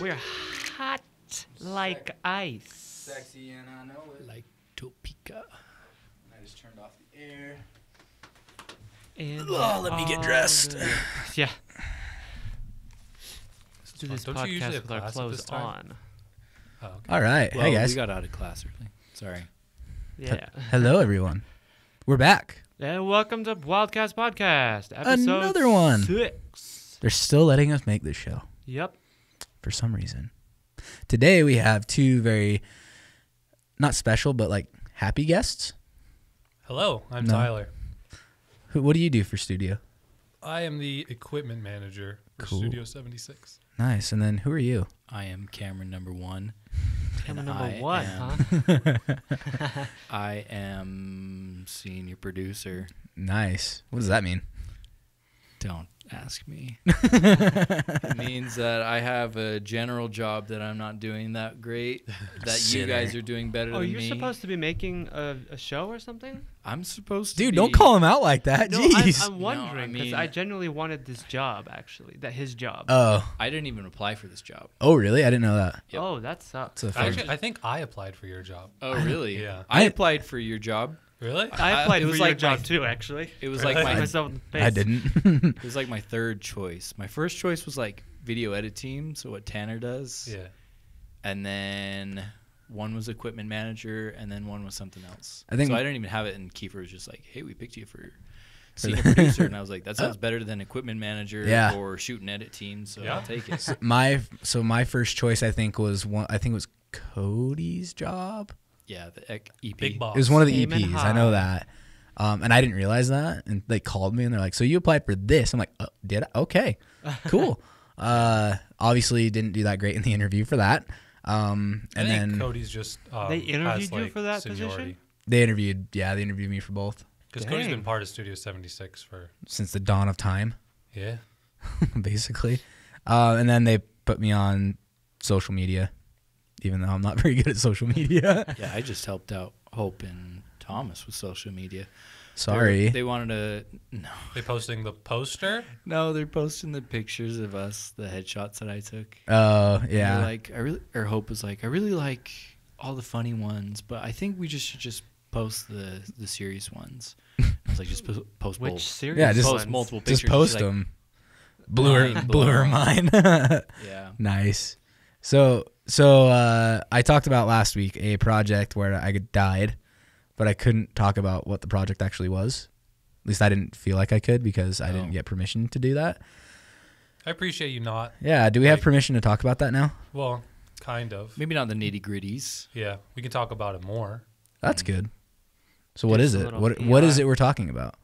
We're hot like ice. Sexy and I know it. Like Topeka. I just turned off the air. And oh, let me get dressed. The, yeah. Let's do this Don't podcast with our clothes on. Oh, okay. All right. Well, hey, guys. We got out of class early. Sorry. Yeah. H- hello, everyone. We're back. And welcome to Wildcast Podcast, episode Another one. six. They're still letting us make this show. Yep for some reason. Today we have two very not special but like happy guests. Hello, I'm No. Tyler. Who what do you do for studio? I am the equipment manager for Cool. Studio 76. Nice. And then who are you? I am Cameron number one. Cameron Camera number I one, am- huh? I am senior producer. Nice. What does that mean? Don't ask me. it means that I have a general job that I'm not doing that great. That Sinner. you guys are doing better. Oh, you're supposed to be making a, a, show or something. I'm supposed to. Dude, be... don't call him out like that. No, Jeez. I'm, I'm wondering because no, I, mean, I, genuinely wanted this job. Actually, that his job. Oh. I didn't even apply for this job. Oh really? I didn't know that. Yep. Oh, that sucks. Actually, I think I applied for your job. Oh really? yeah. I applied for your job. Really? I applied it was for like your job my- too, actually. It was like my- myself in the face. I didn't. It was like my third choice. My first choice was like video editing, so what Tanner does. Yeah. And then one was equipment manager, and then one was something else. I think- so. I didn't even have it, and Kiefer was just like, "Hey, we picked you for senior producer," and I was like, "That sounds better than equipment manager Yeah. or shoot and edit team." So Yeah. I'll take it. my so my first choice I think was one. I think it was Cody's job. Yeah, the uh, EP. Big Boss. It was one of the Aim EPs. I know that. Um, and I didn't realize that. And they called me and they're like, "So you applied for this?" I'm like, oh, "Did I? Okay, cool." uh, obviously, didn't do that great in the interview for that. Um, and then Cody's just um, they interviewed has, you like, for that seniority. position. They interviewed, yeah, they interviewed me for both. Because Cody's been part of Studio 76 for since the dawn of time. Yeah, basically. Uh, and then they put me on social media even though I'm not very good at social media. yeah, I just helped out Hope and Thomas with social media. Sorry. They're, they wanted to. No. They posting the poster? No, they're posting the pictures of us, the headshots that I took. Oh uh, yeah. Like I really, or Hope was like, I really like all the funny ones, but I think we just should just post the the serious ones. I was like, just po- post which both. serious? Yeah, just post multiple pictures. Just post them. Like, blew her, blew her mind. yeah. Nice. So so uh, I talked about last week a project where I died, but I couldn't talk about what the project actually was. At least I didn't feel like I could because no. I didn't oh. get permission to do that. I appreciate you not. Yeah. Do we like, have permission to talk about that now? Well, kind of. Maybe not the nitty gritties. Yeah, we can talk about it more. That's mm. good. So Just what is it? What what is it we're talking about?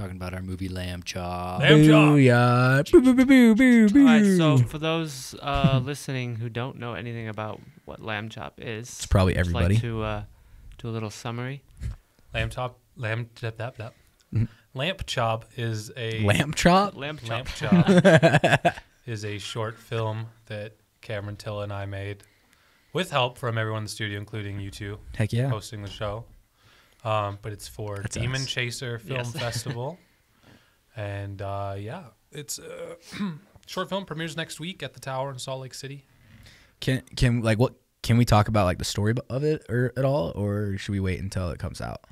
talking about our movie Lamb Chop. Lamb Chop. Boo, boo, boo, boo, boo, All right, so for those uh, listening who don't know anything about what lamb chop is, it's probably everybody. Like to uh, do a little summary. Lamb chop, lamb chop, mm-hmm. Lamp chop is a Lamb chop? Lamp chop. Lamp chop is a short film that Cameron Till and I made with help from everyone in the studio, including you two Heck yeah. hosting the show. Um, but it's for That's Demon us. Chaser Film yes. Festival. and uh, yeah, it's uh, a short film premieres next week at the Tower in Salt Lake City. Can can like what can we talk about like the story of it or at all, or should we wait until it comes out?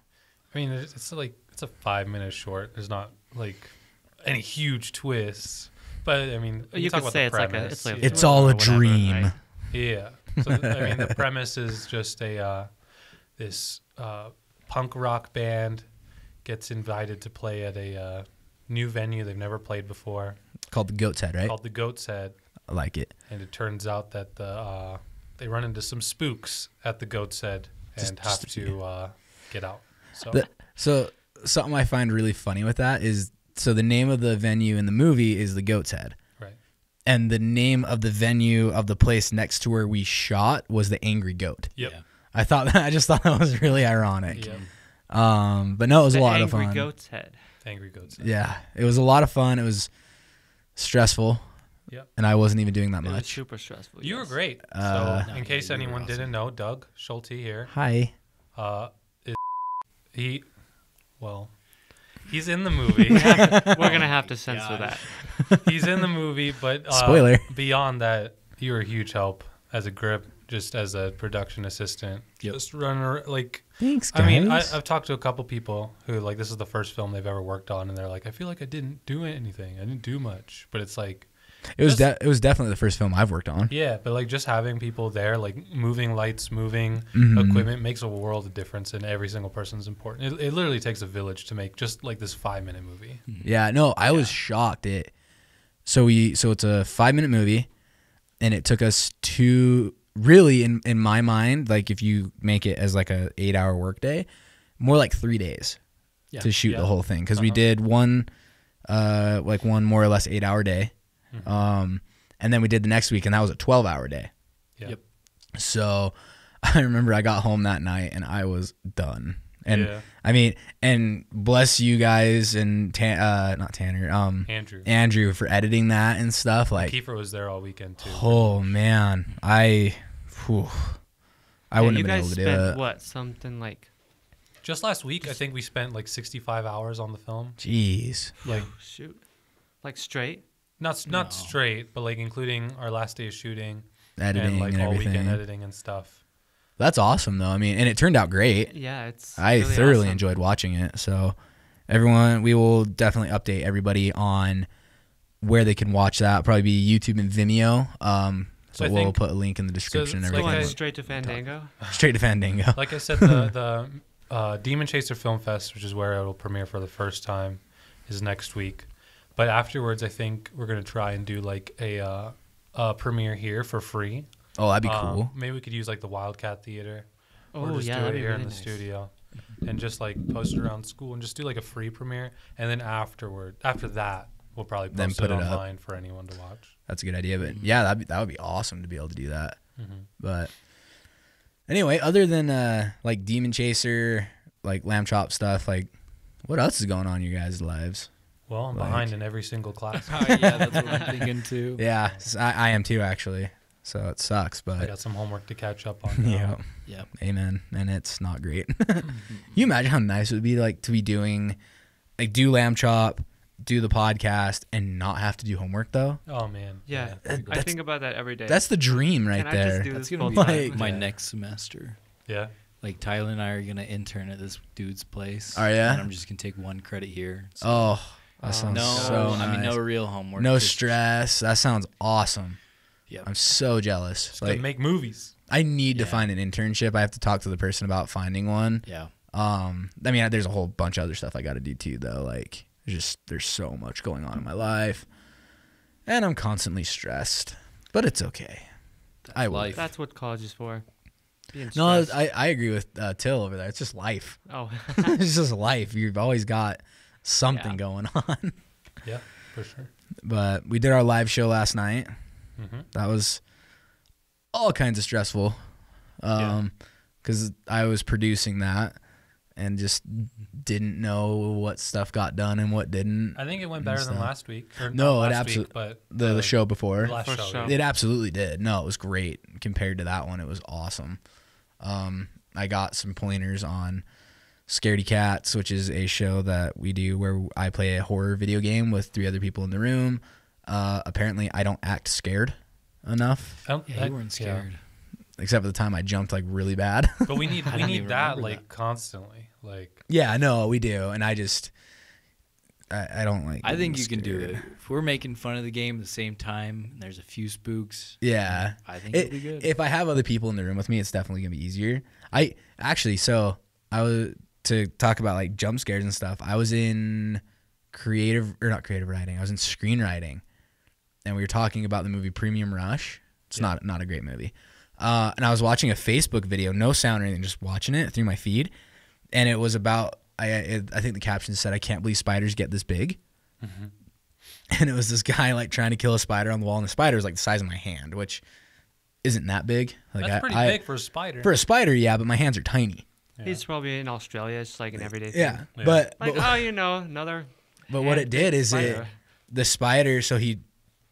I mean, it's like it's a five minute short. There's not like any huge twists, but I mean, you, you could say it's premise. like a, it's, like it's all a whatever, dream. Right? Yeah. So I mean, the premise is just a uh, this uh, punk rock band gets invited to play at a uh, new venue they've never played before. Called the Goat's Head, right? Called the Goat's Head. I like it. And it turns out that the uh, they run into some spooks at the Goat's Head and just, have just, to yeah. uh, get out. So. The, so something I find really funny with that is so the name of the venue in the movie is the Goat's Head. Right. And the name of the venue of the place next to where we shot was the Angry Goat. Yep. Yeah. I thought that, I just thought that was really ironic. Yeah. Um, but no, it was the a lot of fun. Angry goat's head. Angry goat's head. Yeah, it was a lot of fun. It was stressful. Yep. And I wasn't even doing that it much. super stressful. You yes. were great. Uh, so, no, in case anyone awesome. didn't know, Doug Schulte here. Hi. Uh, is he? Well, he's in the movie. we are gonna have to censor Gosh. that. He's in the movie, but uh, spoiler. Beyond that, you were a huge help as a grip just as a production assistant, yep. just running around, like. Thanks, guys. I mean, I, have talked to a couple people who like this is the first film they've ever worked on, and they're like, I feel like I didn't do anything, I didn't do much, but it's like. It was just, de- it was definitely the first film I've worked on. Yeah, but like just having people there, like moving lights, moving mm-hmm. equipment, makes a world of difference, and every single person is important. It, it, literally takes a village to make just like this five minute movie. Mm-hmm. Yeah, no, I yeah. was shocked. It so we so it's a five minute movie, and it took us two really in in my mind, like if you make it as like a eight hour workday, more like three days yeah. to shoot yeah. the whole thing because uh-huh. we did one, uh, like one more or less eight hour day, mm-hmm. um, and then we did the next week and that was a twelve hour day. Yep. yep. So, I remember I got home that night and I was done. And yeah. I mean, and bless you guys and Tan- uh, not Tanner, um, Andrew, Andrew for editing that and stuff. Like Kiefer was there all weekend too. Oh man, I whew, I yeah, wouldn't have been able to spent, do it. What something like? Just last week, just, I think we spent like 65 hours on the film. Jeez. Like oh, shoot, like straight. Not not no. straight, but like including our last day of shooting, editing, and like and all everything. weekend editing and stuff. That's awesome though. I mean, and it turned out great. Yeah, it's. I really thoroughly awesome. enjoyed watching it. So, everyone, we will definitely update everybody on where they can watch that. Probably be YouTube and Vimeo. Um, so, we'll think, put a link in the description so and everything. Like I, straight to Fandango. Straight to Fandango. like I said, the the uh, Demon Chaser Film Fest, which is where it'll premiere for the first time, is next week. But afterwards, I think we're gonna try and do like a, uh, a premiere here for free. Oh, that'd be um, cool. Maybe we could use like the Wildcat Theater. Oh, or just yeah, do it here really in the nice. studio and just like post it around school and just do like a free premiere and then afterward after that we'll probably post then put it, it online up. for anyone to watch that's a good idea. But mm-hmm. yeah, that that would be awesome to be able to do that. Mm-hmm. But anyway, other than uh, like Demon Chaser, like lamb chop stuff, like what else is going on in your guys' lives? Well, I'm like, behind in every single class. oh, yeah, that's what I'm thinking too. Yeah, I, I, am too actually. So it sucks, but I got some homework to catch up on. Yeah, yeah. Amen. And it's not great. you imagine how nice it would be like to be doing, like do lamb chop, do the podcast and not have to do homework though. Oh man, yeah, yeah. I think about that every day. That's the dream right Can there. I just do that's this gonna be my yeah. next semester. Yeah. Like Tyler and I are gonna intern at this dude's place. Oh yeah. And I'm just gonna take one credit here. So. Oh, that sounds no, so nice. I mean, no real homework. No stress. That sounds awesome. Yeah. I'm so jealous. Just like make movies. I need yeah. to find an internship. I have to talk to the person about finding one. Yeah. Um, I mean, there's a whole bunch of other stuff I got to do too, though. Like, just there's so much going on in my life, and I'm constantly stressed. But it's okay. That's I life. That's what college is for. no, I, I agree with uh, Till over there. It's just life. Oh, it's just life. You've always got something yeah. going on. yeah, for sure. But we did our live show last night. Mm -hmm. That was all kinds of stressful because yeah. Um, I was producing that and just didn't know what stuff got done and what didn't. I think it went better than last week. no, it absolutely. But the, the, show before. The last show. It absolutely did. No, it was great compared to that one. It was awesome. Um, I got some pointers on Scaredy Cats, which is a show that we do where I play a horror video game with three other people in the room. Uh, apparently, I don't act scared enough. Oh, yeah, you weren't scared. Yeah. Except for the time I jumped like really bad. But we need we need that, that like constantly. Like yeah, no, we do, and I just I, I don't like. I think you scared. can do it. If we're making fun of the game at the same time, and there's a few spooks. Yeah, I think it, will be good. If I have other people in the room with me, it's definitely gonna be easier. I actually, so I was to talk about like jump scares and stuff. I was in creative or not creative writing. I was in screenwriting, and we were talking about the movie Premium Rush. It's yeah. not not a great movie. Uh, and I was watching a Facebook video, no sound or anything, just watching it through my feed and it was about I I think the caption said I can't believe spiders get this big. Mm-hmm. And it was this guy like trying to kill a spider on the wall, and the spider was like the size of my hand, which isn't that big. Like That's I, pretty I, big for a spider. For a spider, yeah, but my hands are tiny. Yeah. It's probably in Australia. It's like an everyday thing. Yeah, yeah. but like but, oh, you know, another. But what it did is spider. it the spider. So he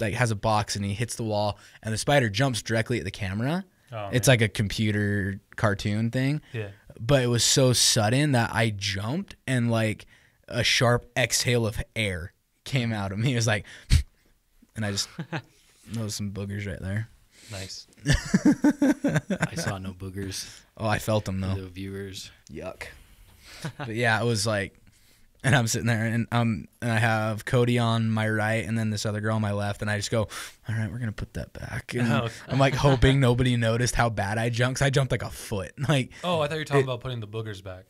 like has a box and he hits the wall, and the spider jumps directly at the camera. Oh, it's man. like a computer cartoon thing. Yeah but it was so sudden that I jumped and like a sharp exhale of air came out of me. It was like, and I just, those some boogers right there. Nice. I saw no boogers. Oh, I felt them though. The viewers. Yuck. but yeah, it was like and I'm sitting there and um and I have Cody on my right and then this other girl on my left and I just go, all right, we're gonna put that back. Oh. I'm like hoping nobody noticed how bad I jumped. I jumped like a foot. Like oh, I thought you were talking it, about putting the boogers back.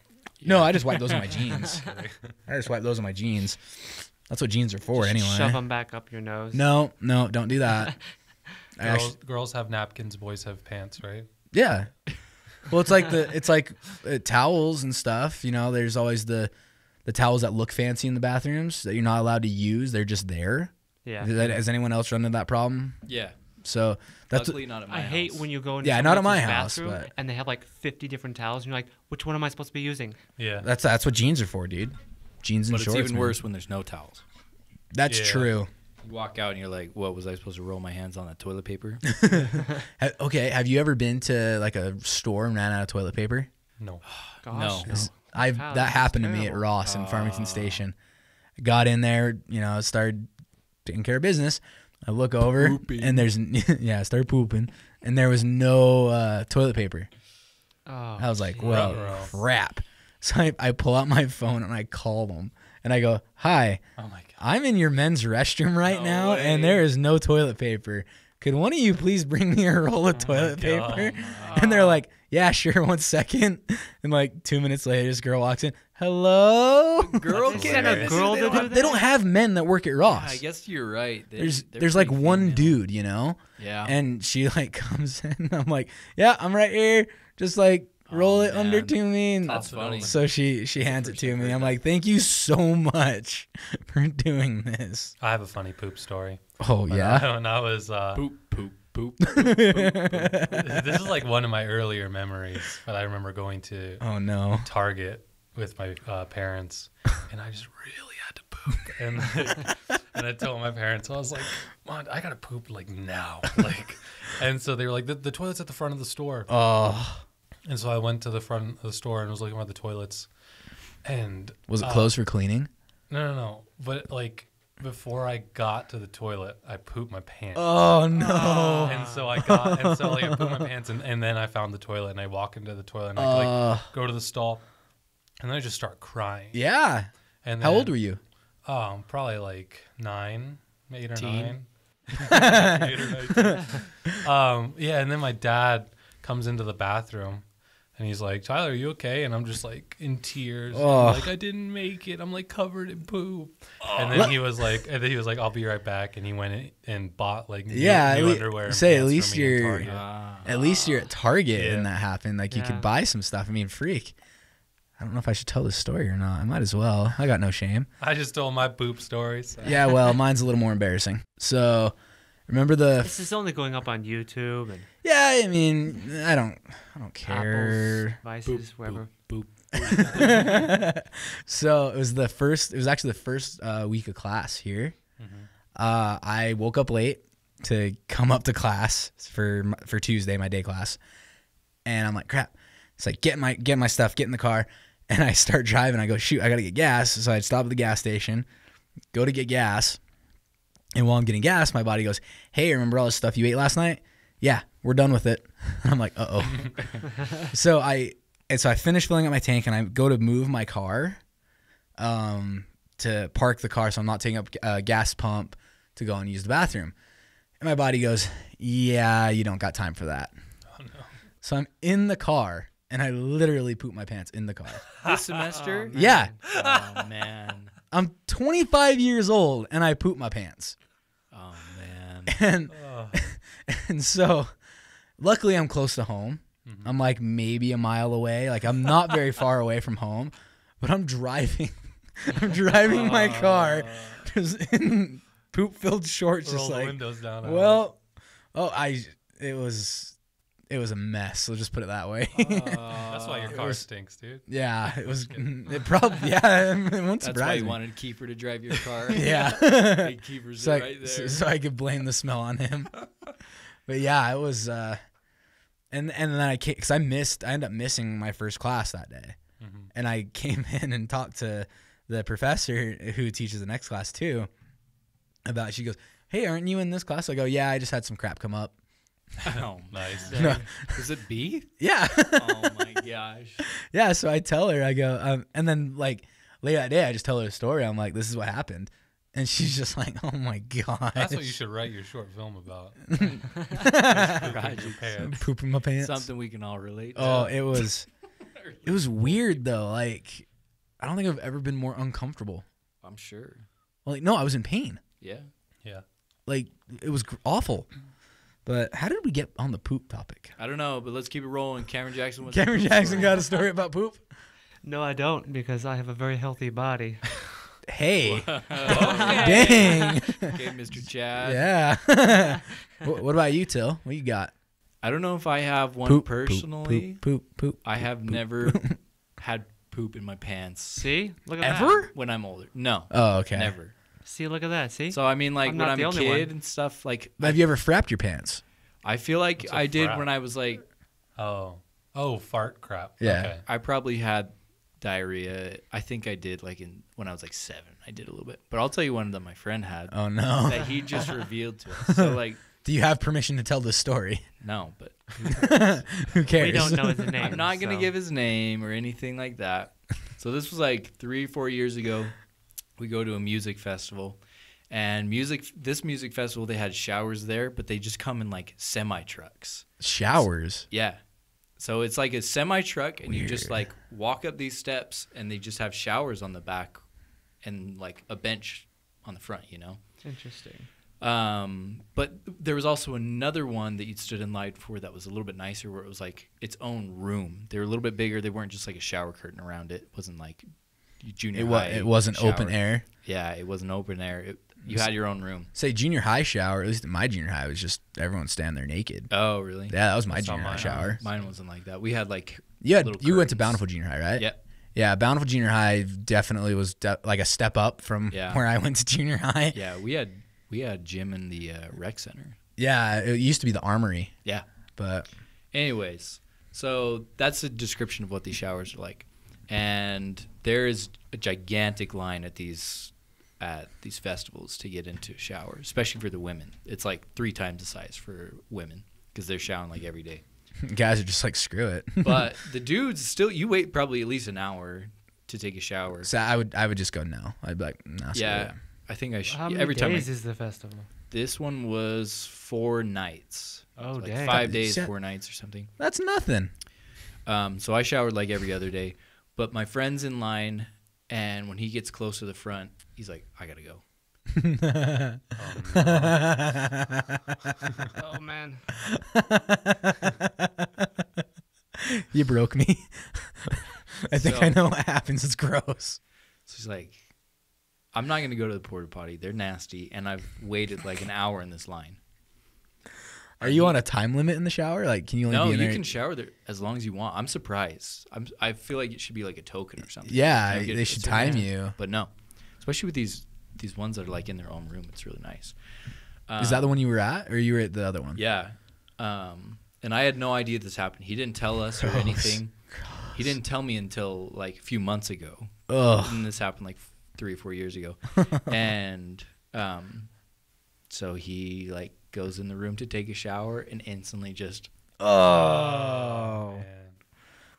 No, I just wiped those on my jeans. I just wiped those on my jeans. That's what jeans are for just anyway. Shove them back up your nose. No, no, don't do that. girls, actually, girls have napkins, boys have pants, right? Yeah. Well, it's like the it's like uh, towels and stuff. You know, there's always the the towels that look fancy in the bathrooms that you're not allowed to use, they're just there. Yeah. That, has anyone else run into that problem? Yeah. So that's luckily not at my I house. hate when you go into yeah, not at my house, bathroom but and they have like 50 different towels, and you're like, which one am I supposed to be using? Yeah. That's that's what jeans are for, dude. Jeans and but shorts. But it's even man. worse when there's no towels. That's yeah. true. You walk out and you're like, what was I supposed to roll my hands on that toilet paper? okay, have you ever been to like a store and ran out of toilet paper? No. Gosh, no. no. I wow, that happened terrible. to me at Ross in Farmington Station. Got in there, you know, started taking care of business. I look over pooping. and there's yeah, I start pooping and there was no uh, toilet paper. Oh, I was like, well, crap. So I, I pull out my phone and I call them and I go, hi. Oh my god. I'm in your men's restroom right no now way. and there is no toilet paper. Could one of you please bring me a roll of oh toilet paper? Oh. And they're like, yeah, sure, one second. And like two minutes later, this girl walks in. Hello, girl. Can a girl. They, do they don't have men that work at Ross. Yeah, I guess you're right. They, there's there's like one female. dude, you know. Yeah. And she like comes in. I'm like, yeah, I'm right here. Just like roll oh, it man. under to me. And That's funny. So she she hands it to me. I'm like, thank you so much for doing this. I have a funny poop story. Oh yeah. When I, when I was uh, poop poop boop. this is like one of my earlier memories, but I remember going to oh no Target with my uh, parents, and I just really had to poop, and and I told my parents, I was like, "Mom, I gotta poop like now," like, and so they were like, "The, the toilet's at the front of the store." Oh. And so I went to the front of the store and was looking at the toilets, and was it uh, closed for cleaning? No, no, no. But like before I got to the toilet, I pooped my pants. Oh no! and so I got and so like I pooped my pants, and, and then I found the toilet, and I walk into the toilet, and I uh, like go to the stall, and then I just start crying. Yeah. And then, how old were you? Um, probably like nine, eight or Teen. nine. eight or nine um, yeah, and then my dad comes into the bathroom and he's like, Tyler, are you okay? And I'm just like in tears. Oh. Like I didn't make it. I'm like covered in poop. Oh. And then he was like, and then he was like, I'll be right back. And he went and bought like yeah, new, new underwear. Say at least you're ah. at least you're at Target yeah. and that happened. Like you yeah. could buy some stuff. I mean, freak. I don't know if I should tell this story or not. I might as well. I got no shame. I just told my poop stories. So. Yeah, well, mine's a little more embarrassing. So Remember the? This is only going up on YouTube and. Yeah, I mean, I don't, I don't care. Apples, Vices, boop, wherever. Boop, boop. so it was the first. It was actually the first uh, week of class here. Mm-hmm. Uh, I woke up late to come up to class for for Tuesday, my day class, and I'm like, crap. It's like get my get my stuff, get in the car, and I start driving. I go, shoot, I gotta get gas. So I stop at the gas station, go to get gas and while I'm getting gas, my body goes, Hey, remember all this stuff you ate last night? Yeah, we're done with it. I'm like, Uh oh. so I, and so I finish filling up my tank and I go to move my car um, to park the car so I'm not taking up a uh, gas pump to go and use the bathroom. And my body goes, Yeah, you don't got time for that. Oh, no. So I'm in the car and I literally poop my pants in the car. this semester? Oh, yeah. Oh, man. I'm 25 years old and I poop my pants. And oh. and so luckily I'm close to home. Mm-hmm. I'm like maybe a mile away. Like I'm not very far away from home, but I'm driving. I'm driving my ah. car just in poop filled shorts Roll just like windows down. Well, oh I it was it was a mess. Let's just put it that way. Uh, that's why oh. your car was, stinks, dude. Yeah, it was. It probably yeah. It that's why you me. wanted Keeper to drive your car. yeah, Keeper's so I, there. So, so, I could blame the smell on him. but yeah, it was. Uh, and and then I because I missed, I ended up missing my first class that day, mm-hmm. and I came in and talked to the professor who teaches the next class too about. She goes, "Hey, aren't you in this class?" I go, "Yeah, I just had some crap come up." Oh, nice. no. Is it B? Yeah. oh my gosh. Yeah. So I tell her, I go, um, and then like later that day, I just tell her a story. I'm like, this is what happened. And she's just like, "Oh my god!" That's what you should write your short film about. pooping your pants. Pooping my pants. Something we can all relate. To. Oh, it was, it was weird though. Like, I don't think I've ever been more uncomfortable. I'm sure. Like, no, I was in pain. Yeah. Yeah. Like it was awful. But how did we get on the poop topic? I don't know, but let's keep it rolling. Cameron Jackson was Cameron Jackson got a story about poop? No, I don't because I have a very healthy body. hey. Dang. okay, Mr. Chad. Yeah. what, what about you, Till? What you got? I don't know if I have one poop, personally. Poop, poop, poop, poop I have poop, never had poop in my pants. See? Look at Ever? That. When I'm older. No. Oh, okay. Never. See, look at that. See. So I mean, like I'm when I'm a kid one. and stuff, like. Have you ever frapped your pants? I feel like I did when I was like. Oh. Oh, fart crap. Yeah. Okay. I probably had diarrhea. I think I did like in when I was like seven. I did a little bit, but I'll tell you one that my friend had. Oh no. That he just revealed to us. So like. Do you have permission to tell this story? No, but who cares? who cares? We don't know his name. I'm not so. gonna give his name or anything like that. So this was like three, four years ago we go to a music festival and music this music festival they had showers there but they just come in like semi trucks showers yeah so it's like a semi truck and Weird. you just like walk up these steps and they just have showers on the back and like a bench on the front you know interesting um, but there was also another one that you stood in line for that was a little bit nicer where it was like its own room they were a little bit bigger they weren't just like a shower curtain around it, it wasn't like junior. It was. High it wasn't shower. open air. Yeah, it wasn't open air. It, you had your own room. Say junior high shower. At least my junior high was just everyone standing there naked. Oh, really? Yeah, that was my That's junior high shower. Mine wasn't like that. We had like yeah. You went to Bountiful Junior High, right? Yeah. Yeah, Bountiful Junior High definitely was de- like a step up from yeah. where I went to junior high. Yeah, we had we had gym in the uh, rec center. Yeah, it used to be the armory. Yeah, but anyways, so that's a description of what these showers are like and there is a gigantic line at these at these festivals to get into showers, especially for the women. It's like three times the size for women because they're showering like every day. Guys are just like screw it. but the dudes still, you wait probably at least an hour to take a shower. So I would I would just go no. I'd be like nah. Yeah, I think I should. How many every days time I, is the festival? This one was four nights. Oh, so like dang. five days, four nights, or something. That's nothing. Um, so I showered like every other day. But my friend's in line, and when he gets close to the front, he's like, I gotta go. oh, oh man. you broke me. I think so, I know what happens. It's gross. So she's like, I'm not going to go to the porta potty. They're nasty. And I've waited like an hour in this line. Are you on a time limit in the shower? Like, can you only? No, you there? can shower there as long as you want. I'm surprised. I'm. I feel like it should be like a token or something. Yeah, they should time you. But no, especially with these these ones that are like in their own room. It's really nice. Um, Is that the um, one you were at, or you were at the other one? Yeah. Um, and I had no idea this happened. He didn't tell us Gross. or anything. Gross. He didn't tell me until like a few months ago. Ugh. And this happened like three or four years ago, and um, so he like goes in the room to take a shower and instantly just oh, oh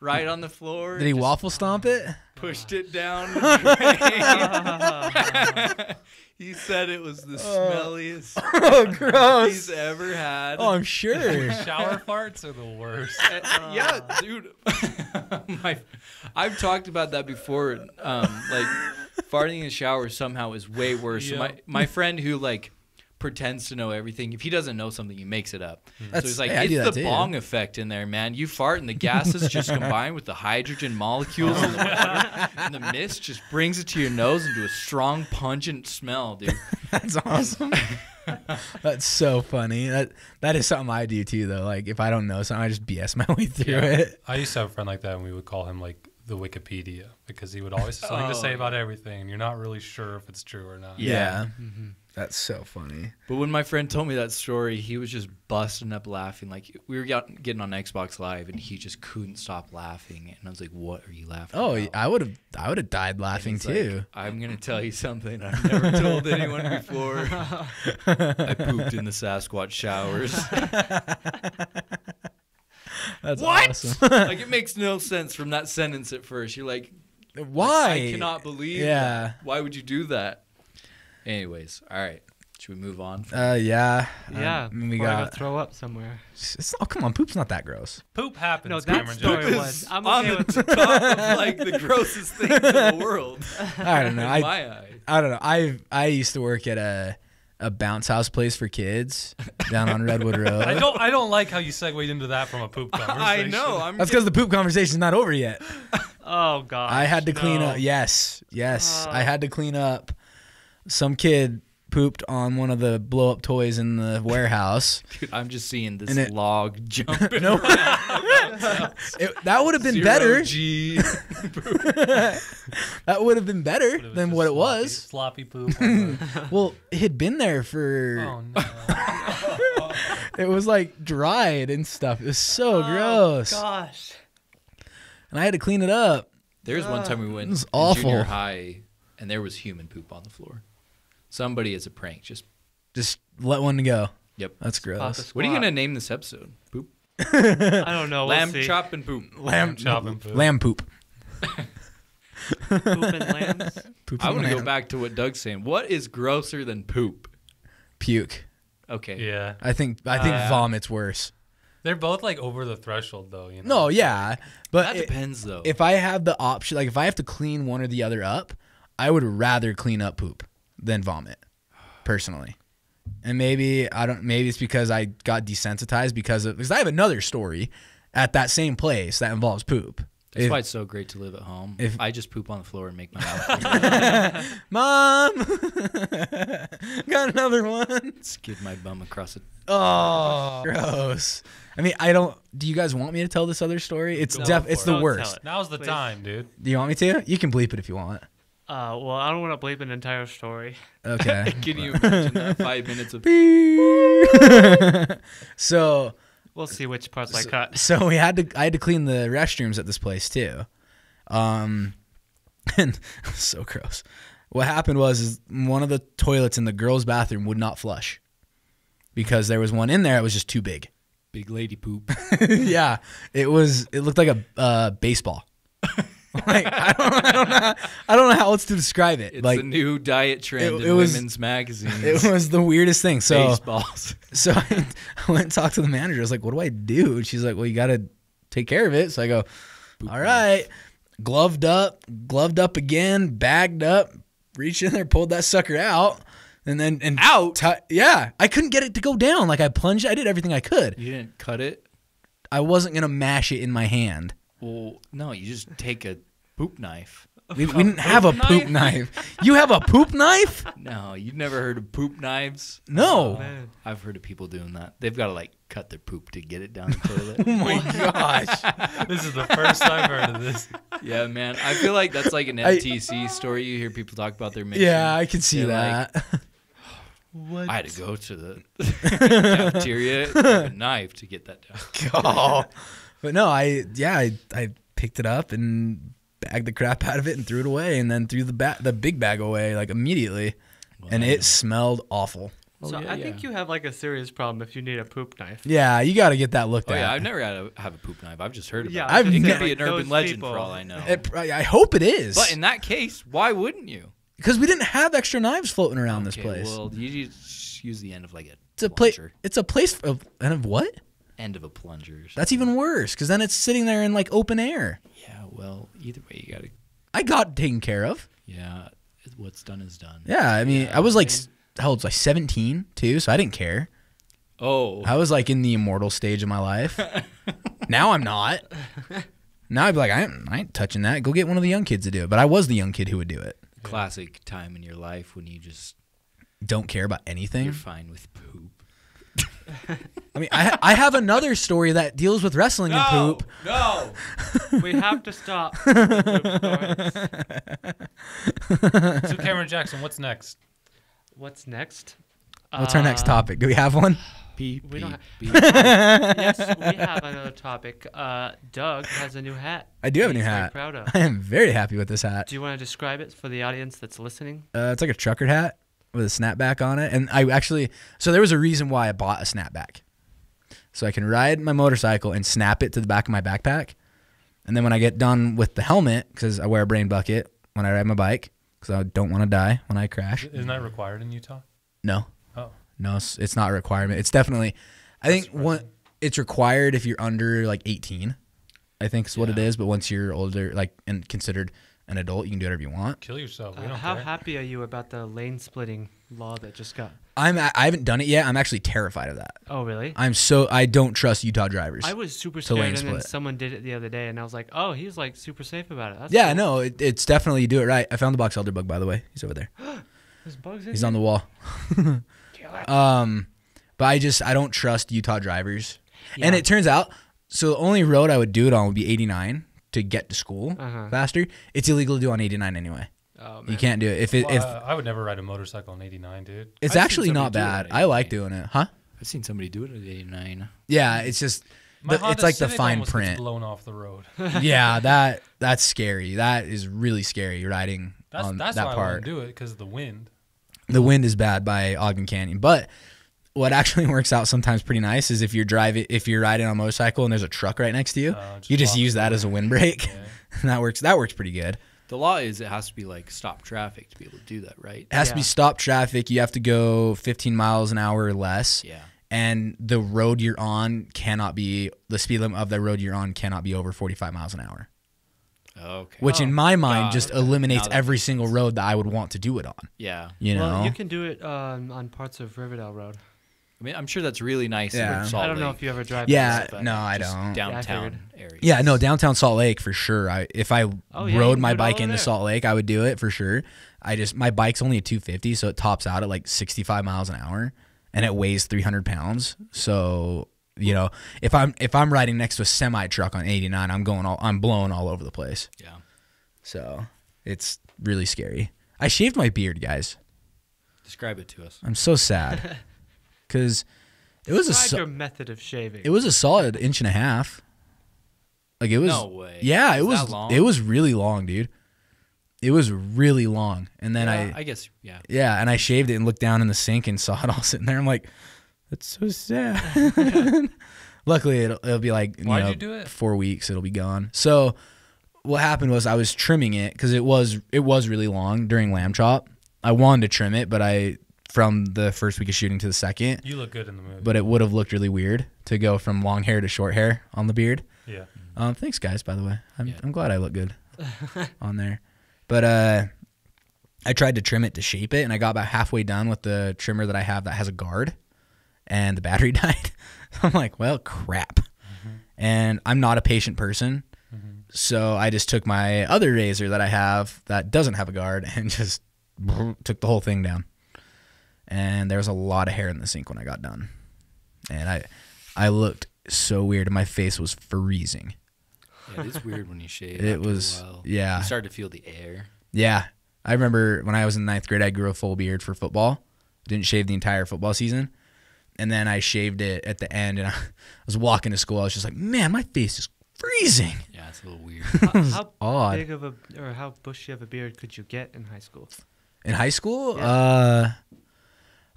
right on the floor. Did he waffle stomp it? Pushed it down. he said it was the oh. smelliest oh, gross. he's ever had. Oh, I'm sure. Shower farts are the worst. Uh, yeah, dude. My, I've talked about that before. Um, like farting in the shower somehow is way worse. Yep. My my friend who like pretends to know everything. If he doesn't know something, he makes it up. That's, so it's like hey, it's the too, bong effect in there, man. You fart and the gases just combine with the hydrogen molecules in the water, and the mist just brings it to your nose into a strong, pungent smell, dude. That's awesome. That's so funny. That that is something I do too, though. Like if I don't know something, I just BS my way through yeah. it. I used to have a friend like that, and we would call him like the Wikipedia because he would always have something oh. to say about oh. everything. you're not really sure if it's true or not. Yeah. yeah. Mm-hmm. That's so funny. But when my friend told me that story, he was just busting up laughing. Like we were getting on Xbox Live, and he just couldn't stop laughing. And I was like, "What are you laughing?" Oh, about? I would have, I would have died laughing too. Like, I'm gonna tell you something I've never told anyone before. I pooped in the Sasquatch showers. That's what? Awesome. like it makes no sense from that sentence at first. You're like, why? I cannot believe. Yeah. That. Why would you do that? Anyways, all right. Should we move on? Uh, yeah. Um, yeah. Um, we got throw up somewhere. It's, oh come on, poop's not that gross. Poop happens. No, that Cameron story was. I'm okay on with the top of like the grossest thing in the world. I don't know. I, my I don't know. I I used to work at a a bounce house place for kids down on Redwood Road. I don't I don't like how you segued into that from a poop conversation. I know. I'm That's because the poop conversation's not over yet. oh god. I had to clean up. Yes, yes. Uh, I had to clean up some kid pooped on one of the blow up toys in the warehouse. Dude, I'm just seeing this it, log jumping no, it, that would have been better. that would have been better than what it was. Sloppy poop. well, it had been there for. Oh, no. it was like dried and stuff. It was so oh, gross. Gosh. And I had to clean it up. There was uh, one time we went it was awful. junior high, and there was human poop on the floor. Somebody is a prank. Just Just let one go. yep. That's gross. What are you gonna name this episode? Poop. I don't know. Lamb we'll chop and poop. Lamb chop and poop. Lamb poop. Poop and lambs. Poop I want to go back to what Doug's saying. What is grosser than poop? Puke. Okay. Yeah, I think I think Uh, vomit's worse. they're both like over the threshold though. You know. No, yeah, but That depends though. if I have the option, like if I have to clean one or the other up, I would rather clean up poop than vomit, personally. And maybe I don't. Maybe it's because I got desensitized because of because I have another story at that same place that involves poop. That's if, why it's so great to live at home. If I just poop on the floor and make my Mom, got another one. Skid my bum across it. Oh, gross. I mean, I don't. Do you guys want me to tell this other story? It's no, def. It's the worst. It. Now's the Please. time, dude. Do you want me to? You can bleep it if you want. Uh, well, I don't want to bleep an entire story. Okay. Can you imagine that five minutes of? so. We'll see which parts so, I cut. So we had to. I had to clean the restrooms at this place too. Um, and so gross. What happened was is one of the toilets in the girls' bathroom would not flush because there was one in there that was just too big. Big lady poop. yeah, it was. It looked like a uh, baseball like I don't, I don't know, how, I don't know how else to describe it. It's like a new diet trend it, it in was, women's magazines. It was the weirdest thing. So baseballs. So I, I went and talked to the manager. I was like, "What do I do?" And she's like, "Well, you got to take care of it." So I go, "All right." Gloved up, gloved up again, bagged up, reached in there, pulled that sucker out, and then and out. T- yeah, I couldn't get it to go down. Like I plunged, I did everything I could. You didn't cut it. I wasn't gonna mash it in my hand. Well, no, you just take a poop knife. We, we didn't have a poop knife. You have a poop knife? No, you've never heard of poop knives? No. Oh, oh, I've heard of people doing that. They've got to like cut their poop to get it down the toilet. oh my gosh. this is the first time I've heard of this. Yeah, man. I feel like that's like an FTC I, story. You hear people talk about their mission. Yeah, I can see They're that. Like, what? I had to go to the cafeteria with a knife to get that down. oh. But no, I yeah, I, I picked it up and bagged the crap out of it and threw it away, and then threw the ba- the big bag away like immediately, and it smelled awful. Oh, so yeah, I yeah. think you have like a serious problem if you need a poop knife. Yeah, you got to get that looked oh, at. Yeah, I've never had a, have a poop knife. I've just heard about yeah, it. Yeah, it could be an urban people. legend for all I know. It, I hope it is. But in that case, why wouldn't you? Because we didn't have extra knives floating around okay, this place. Well, you just use the end of like a it's a place. It's a place of end of what? end of a plunger. That's even worse because then it's sitting there in like open air. Yeah, well, either way, you gotta. I got taken care of. Yeah, what's done is done. Yeah, I mean, yeah, I was like, I, how old was I? 17 too, so I didn't care. Oh. I was like in the immortal stage of my life. now I'm not. Now I'd be like, I ain't, I ain't touching that. Go get one of the young kids to do it. But I was the young kid who would do it. Classic time in your life when you just don't care about anything. You're fine with poop. I mean, I, I have another story that deals with wrestling no, and poop. No, we have to stop. so, Cameron Jackson, what's next? What's next? What's uh, our next uh, topic? Do we have one? Pee, we pee, don't ha- yes, we have another topic. Uh, Doug has a new hat. I do have a new hat. Proud of. I am very happy with this hat. Do you want to describe it for the audience that's listening? Uh, it's like a trucker hat with a snapback on it. And I actually, so there was a reason why I bought a snapback. So I can ride my motorcycle and snap it to the back of my backpack. And then when I get done with the helmet, because I wear a brain bucket when I ride my bike, because I don't want to die when I crash. Isn't that required in Utah? No. Oh. No, it's, not a requirement. It's definitely, I think one, it's required if you're under like 18. I think is yeah. what it is. But once you're older, like and considered an adult, you can do whatever you want. Kill yourself. Uh, how care. happy are you about the lane splitting law that just got? I'm. I haven't done it yet. I'm actually terrified of that. Oh really? I'm so. I don't trust Utah drivers. I was super scared, and split. then someone did it the other day, and I was like, oh, he's like super safe about it. That's yeah, cool. no, it, it's definitely you do it right. I found the box elder bug by the way. He's over there. There's bugs. he's on the wall. um, but I just I don't trust Utah drivers, yeah. and it turns out so the only road I would do it on would be 89 to get to school uh-huh. faster, it's illegal to do on 89 anyway. Oh, you can't do it if it well, if uh, I would never ride a motorcycle on 89, dude. It's I've actually not bad. I like doing it, huh? I've seen somebody do it at 89. Yeah, it's just the, it's like Civic the fine print blown off the road. yeah, that that's scary. That is really scary riding that's, on that's that part. do it because the wind. The wind is bad by Ogden Canyon, but what actually works out sometimes pretty nice is if you're driving if you're riding on a motorcycle and there's a truck right next to you, uh, just you just use that as a windbreak. Yeah. that works that works pretty good. The law is it has to be like stop traffic to be able to do that, right? It has yeah. to be stop traffic. You have to go 15 miles an hour or less. Yeah. And the road you're on cannot be the speed limit of the road you're on cannot be over 45 miles an hour. Okay. Which oh, in my mind God. just eliminates every sense. single road that I would want to do it on. Yeah. You know. Well, you can do it um, on parts of Riverdale Road. I mean, I'm sure that's really nice. Yeah. I don't know if you ever drive. Yeah, this, no, I don't. Downtown yeah, area. Yeah, no, downtown Salt Lake for sure. I if I oh, yeah, rode my bike into there. Salt Lake, I would do it for sure. I just my bike's only a 250, so it tops out at like 65 miles an hour, and it weighs 300 pounds. So you know, if I'm if I'm riding next to a semi truck on 89, I'm going all I'm blowing all over the place. Yeah. So it's really scary. I shaved my beard, guys. Describe it to us. I'm so sad. because it was Describe a method of shaving. It was a solid inch and a half. Like it was. No way. Yeah, it was. it was really long, dude. It was really long, and then yeah, I. I guess yeah. Yeah, and I shaved it and looked down in the sink and saw it all sitting there. I'm like, that's so sad. Luckily, it'll, it'll, be like Why'd know, you do it? four weeks. It'll be gone. So, what happened was I was trimming it because it was it was really long during lamb chop. I wanted to trim it, but I from the first week of shooting to the second. You look good in the movie. But it would have looked really weird to go from long hair to short hair on the beard. Yeah. Mm-hmm. Um, thanks, guys, by the way. I'm, yeah. I'm glad I look good on there. But uh, I tried to trim it to shape it, and I got about halfway done with the trimmer that I have that has a guard, and the battery died. I'm like, well, crap. Mm-hmm. And I'm not a patient person. Mm-hmm. So I just took my other razor that I have that doesn't have a guard and just took the whole thing down and there was a lot of hair in the sink when I got done, and I I looked so weird. My face was freezing. Yeah, it's weird when you shave. It was yeah. You started to feel the air. Yeah, I remember when I was in ninth grade, I grew a full beard for football. Didn't shave the entire football season, and then I shaved it at the end. And I was walking to school. I was just like, man, my face is freezing. Yeah, it's a little weird. how, how odd. big of a or how bushy of a beard could you get in high school? In high school, yeah. uh,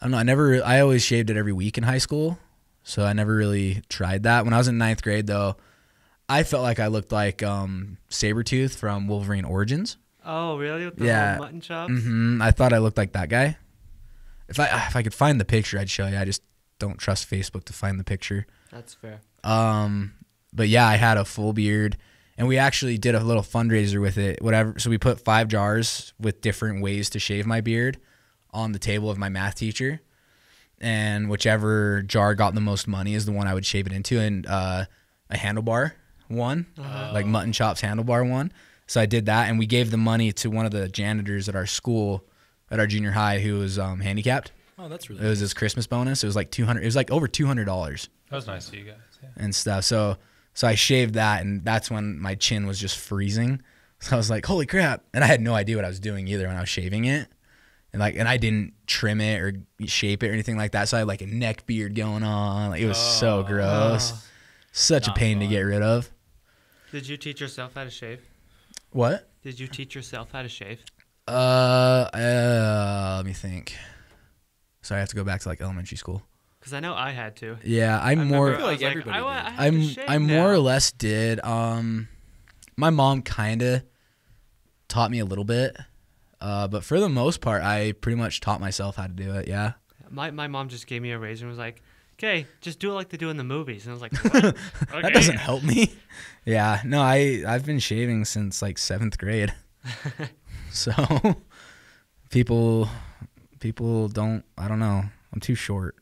I don't know. I never. I always shaved it every week in high school, so I never really tried that. When I was in ninth grade, though, I felt like I looked like um, Sabretooth from Wolverine Origins. Oh, really? With the yeah. Mutton chops. Mm-hmm. I thought I looked like that guy. If I if I could find the picture, I'd show you. I just don't trust Facebook to find the picture. That's fair. Um, but yeah, I had a full beard, and we actually did a little fundraiser with it. Whatever. So we put five jars with different ways to shave my beard on the table of my math teacher, and whichever jar got the most money is the one I would shave it into, and uh, a handlebar one, oh. like mutton chops handlebar one. So I did that, and we gave the money to one of the janitors at our school, at our junior high, who was um, handicapped. Oh, that's really. It was his Christmas bonus. It was like two hundred. It was like over two hundred dollars. That was nice of you guys. Yeah. And stuff. So so I shaved that, and that's when my chin was just freezing. So I was like, "Holy crap!" And I had no idea what I was doing either when I was shaving it and like and I didn't trim it or shape it or anything like that. So I had like a neck beard going on. Like it was so oh. gross. oh. Such a pain to get rid of. Did you teach yourself how to shave? What? Did you teach yourself how to shave? Uh, uh let me think. Sorry, I have to go back to like elementary school. Because I know I had to. Yeah, I'm I more remember I feel like everybody I, did. I I'm I more or less did. Um, my mom kind of taught me a little bit, uh, but for the most part, I pretty much taught myself how to do it. Yeah. My my mom just gave me a razor and was like, "Okay, just do it like they do in the movies." And I was like, okay. "That doesn't help me." Yeah. No, I I've been shaving since like seventh grade. so people people don't I don't know. I'm too short.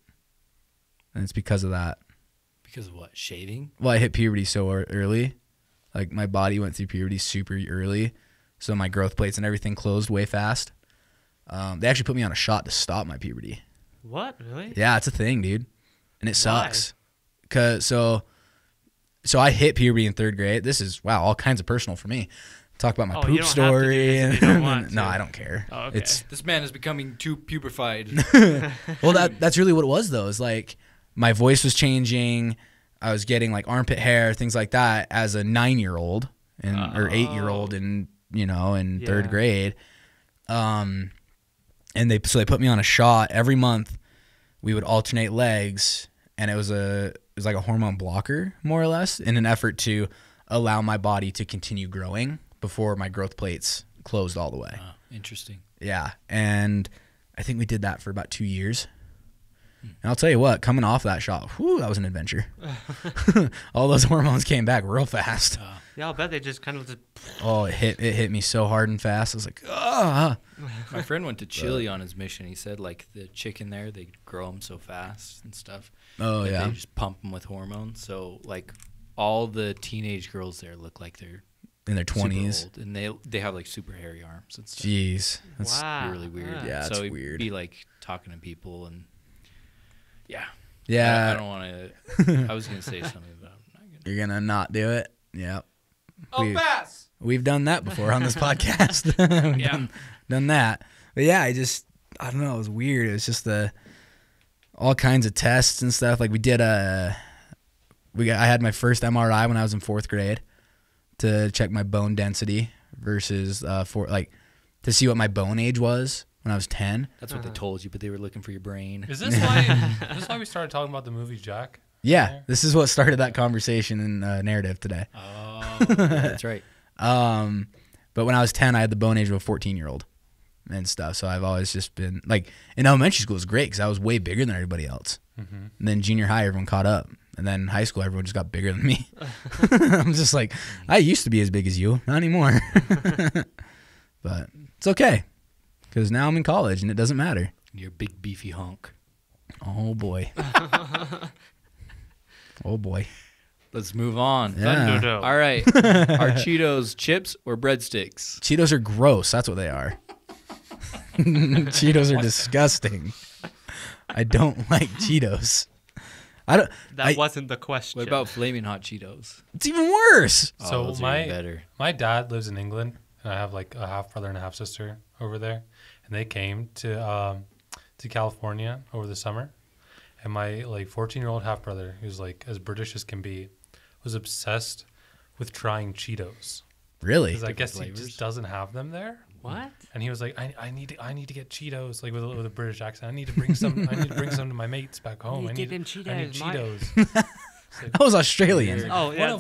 And it's because of that. Because of what? Shaving? Well, I hit puberty so early. Like my body went through puberty super early so my growth plates and everything closed way fast. Um, they actually put me on a shot to stop my puberty. What really? Yeah, it's a thing, dude, and it sucks. Why? Cause so, so I hit puberty in third grade. This is wow, all kinds of personal for me. Talk about my oh, poop story. no, I don't care. Oh, okay. It's this man is becoming too puberfied. well, that that's really what it was though. Is like my voice was changing. I was getting like armpit hair, things like that, as a nine year old and uh, or oh. eight year old and you know, in yeah. third grade. Um, and they so they put me on a shot every month. We would alternate legs, and it was a it was like a hormone blocker, more or less, in an effort to allow my body to continue growing before my growth plates closed all the way. Wow, interesting. Yeah, and I think we did that for about two years. Hmm. And I'll tell you what, coming off that shot, whew, that was an adventure. all those hormones came back real fast. Uh. Yeah, I'll bet they just kind of just. Oh, it hit it hit me so hard and fast. I was like, ah. My friend went to Chile on his mission. He said like the chicken there, they grow them so fast and stuff. Oh yeah. They just pump them with hormones. So like all the teenage girls there look like they're in their twenties, and they they have like super hairy arms and stuff. Jeez, that's wow. really weird. Yeah, yeah so that's weird. Be like talking to people and yeah, yeah. I, I don't want to. I was gonna say something, but I'm not gonna. You're gonna not do it. Yep. I'll oh, we've, pass. We've done that before on this podcast. yeah. Done, done, that. But yeah, I just I don't know, it was weird. It was just the all kinds of tests and stuff. Like we did a we got, I had my first MRI when I was in 4th grade to check my bone density versus uh for like to see what my bone age was when I was 10. That's what uh -huh. they uh-huh. told you, but they were looking for your brain. Is this why is this why we started talking about the movie Jack? Yeah, this is what started that conversation and uh, narrative today. Oh, that's right. Um, but when I was 10, I had the bone age of a 14 year old and stuff. So I've always just been like in elementary school was great because I was way bigger than everybody else. Mm -hmm. And then junior high, everyone caught up. And then high school, everyone just got bigger than me. I'm just like, I used to be as big as you, not anymore. but it's okay because now I'm in college and it doesn't matter. You're a big, beefy hunk. Oh boy. Oh boy. Let's move on. Yeah. All right. Are Cheetos chips or breadsticks? Cheetos are gross. That's what they are. Cheetos are disgusting. I don't like Cheetos. I don't. That I, wasn't the question. What about flaming hot Cheetos? It's even worse. Oh, so my better. my dad lives in England, and I have like a half brother and a half sister over there, and they came to um, to California over the summer, and my like 14 year old half brother who's like as british as can be was obsessed with trying cheetos really because i guess flavors? he just doesn't have them there what and he was like I, I need to i need to get cheetos like with a, with a british accent i need to bring some i need to bring some to my mates back home i need, them cheetos, I need cheetos. Like, that was Australian. Weird. Oh yeah,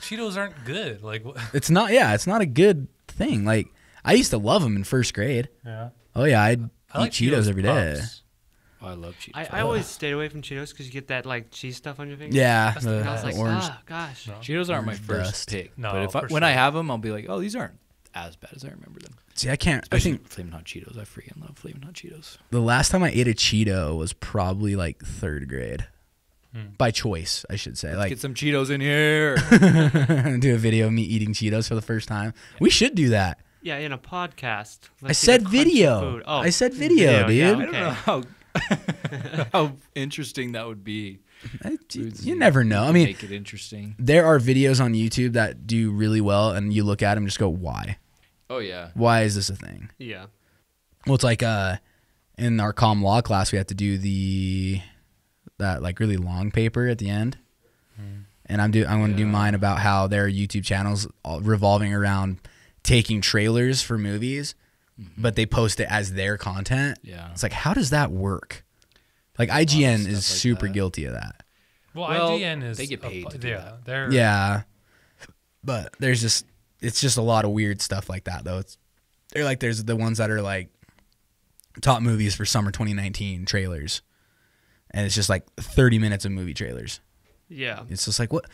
Cheetos aren't good. Like what? it's not. Yeah, it's not a good thing. Like I used to love them in first grade. Yeah. Oh yeah, I'd I eat like Cheetos, Cheetos every day. Puffs. Oh, I love Cheetos. I, I always stayed away from Cheetos because you get that like cheese stuff on your fingers. Yeah, the- I was like, orange. oh gosh. No. Cheetos aren't my first dust. pick. No, but if I, when I have them, I'll be like, oh, these aren't as bad as I remember them. See, I can't. I think Flamin' Hot Cheetos. I freaking love Flamin' Hot Cheetos. the last time I ate a Cheeto was probably like third grade, hmm. by choice, I should say. Like, Get some Cheetos in here. do a video of me eating Cheetos for the first time. We should do that. Yeah, in a podcast. Let's I said video. Oh, I said video, dude. I don't know how How interesting that would be. I, you, you never know. I mean, make it interesting. There are videos on YouTube that do really well, and you look at them, just go, "Why? Oh yeah, why is this a thing?" Yeah. Well, it's like uh, in our com law class, we have to do the that like really long paper at the end, mm. and I'm do I'm gonna yeah. do mine about how there are YouTube channels revolving around taking trailers for movies mm-hmm. but they post it as their content. Yeah. It's like, how does that work? Like IGN is like super that. guilty of that. Well, well, IGN is they get paid. A, yeah, that. yeah, but there's just it's just a lot of weird stuff like that though. It's they're like there's the ones that are like top movies for summer 2019 trailers, and it's just like 30 minutes of movie trailers. Yeah, it's just like what?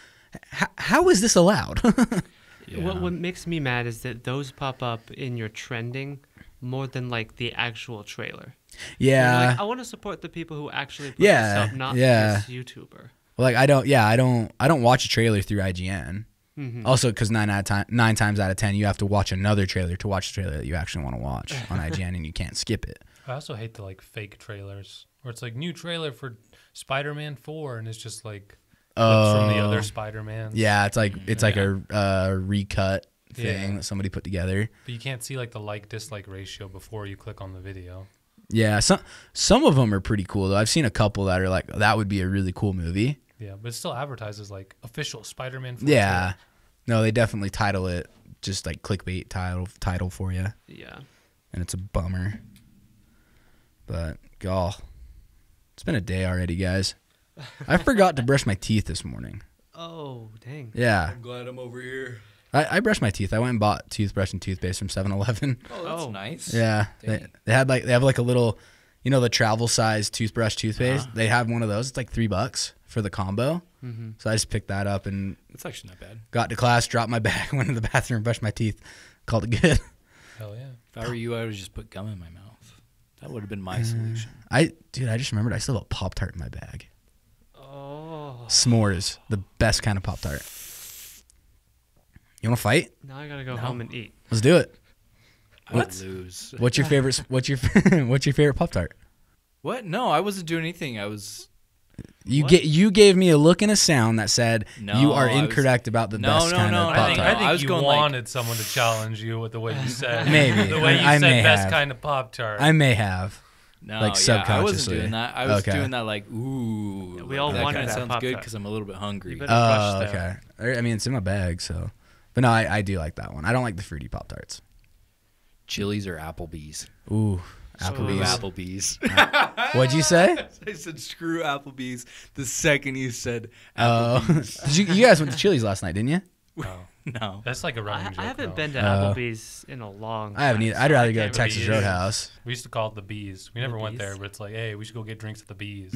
how is this allowed? yeah. What what makes me mad is that those pop up in your trending more than like the actual trailer. Yeah. like, I want to support the people who actually put yeah, this up, not yeah. this YouTuber. like I don't, yeah, I don't, I don't watch a trailer through IGN. Mm-hmm. Also, because nine out of time, nine times out of ten, you have to watch another trailer to watch the trailer that you actually want to watch on IGN, and you can't skip it. I also hate the like fake trailers where it's like new trailer for Spider-Man Four, and it's just like uh, from the other oh. Spider-Man. Yeah, it's like it's yeah. like a uh, recut thing yeah. that somebody put together. But you can't see like the like dislike ratio before you click on the video. Yeah, some some of them are pretty cool though. I've seen a couple that are like that would be a really cool movie. Yeah, but it still advertises like official Spider-Man. Yeah, no, they definitely title it just like clickbait title title for you. Yeah, and it's a bummer. But gall, it's been a day already, guys. I forgot to brush my teeth this morning. Oh dang! Yeah, I'm glad I'm over here. I, I brushed my teeth. I went and bought toothbrush and toothpaste from 7-Eleven. Oh, that's oh. nice. Yeah, they, they had like they have like a little, you know, the travel size toothbrush toothpaste. Uh-huh. They have one of those. It's like three bucks for the combo. Mm-hmm. So I just picked that up and it's actually not bad. Got to class, dropped my bag, went to the bathroom, brushed my teeth, called it good. Hell yeah! If I were you, I would just put gum in my mouth. That would have been my uh, solution. I dude, I just remembered I still have a pop tart in my bag. Oh, s'mores, the best kind of pop tart. You want to fight? Now I gotta go no. home and eat. Let's do it. What? lose. What's your favorite? What's your What's your favorite Pop Tart? What? No, I wasn't doing anything. I was. You get you gave me a look and a sound that said no, you are incorrect was, about the no, best no, kind of Pop Tart. I think, I think I was you wanted like, someone to challenge you with the way you said maybe the way you I said best have. kind of Pop Tart. I may have. No, like yeah, I wasn't doing that. I was okay. doing that like ooh. Yeah, we all like, wanted that. Sounds good because I'm a little bit hungry. Oh, uh, okay. I mean, it's in my bag, so. But no, I, I do like that one. I don't like the fruity Pop Tarts. Chili's or Applebee's? Ooh, Applebee's. Applebee's. Uh, what'd you say? I said screw Applebee's the second you said Oh. you, you, guys went to Chili's last night, didn't you? No, that's like a running I, joke. I haven't though. been to oh. Applebee's in a long. time. I haven't either. I'd rather go to Texas bees. Roadhouse. We used to call it the bees. We never the went bees? there, but it's like, hey, we should go get drinks at the bees.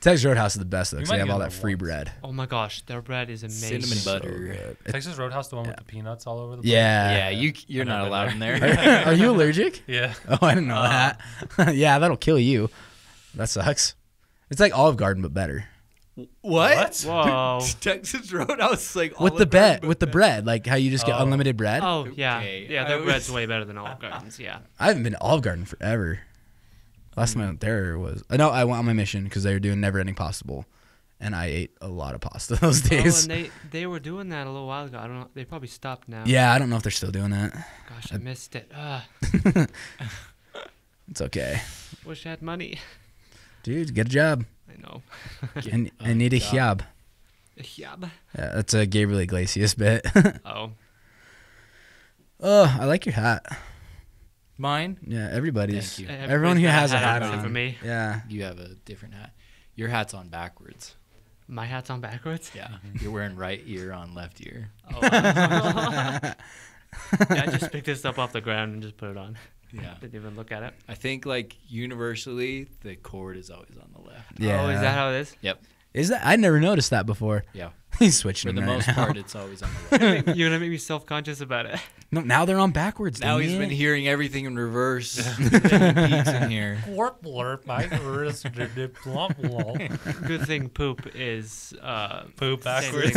Texas Roadhouse is the best though. Cause they have all that free once. bread. Oh my gosh, their bread is amazing. Cinnamon butter. Texas Roadhouse, the one with the peanuts all over the place. Yeah. Yeah, you you're not allowed in there. Are you allergic? Yeah. Oh, I didn't know uh-huh. that. yeah, that'll kill you. That sucks. It's like Olive Garden but better. What? Whoa. Texas Roadhouse like with the bread, with the bread, like how you just get oh. unlimited bread. Oh yeah, Okay, yeah. I Their was- bread's way better than Olive Garden's. Yeah. I haven't been to Olive Garden forever. Last mm. went there was uh, no. I went on my mission because they were doing Never Ending Possible, and I ate a lot of pasta those days. Oh, and they they were doing that a little while ago. I don't know. They probably stopped now. Yeah, I don't know if they're still doing that. Gosh, I, I missed it. it's okay. Wish I had money. Dude, get a job. I know. and I need a job. A job. Yeah, that's a Gabriel Iglesias bit. oh. Oh, I like your hat. Mine? Yeah, everybody's. Thank you. Everyone who has a hat, on. For me. Yeah. You have a different hat. Your hat's on backwards. My hat's on backwards? Yeah. Mm-hmm. You're wearing right ear on left ear. Oh. yeah, I just picked this up off the ground and just put it on. Yeah. Didn't even look at it. I think like universally the cord is always on the left. Yeah. Oh, is that how it is? Yep. Is that I never noticed that before. Yeah. He's switching For the right most now. part, it's always on the left. You're gonna make me self conscious about it. No, now they're on backwards. Now he's been hearing everything in reverse. in here. my wrist, Good thing poop is uh, poop backwards.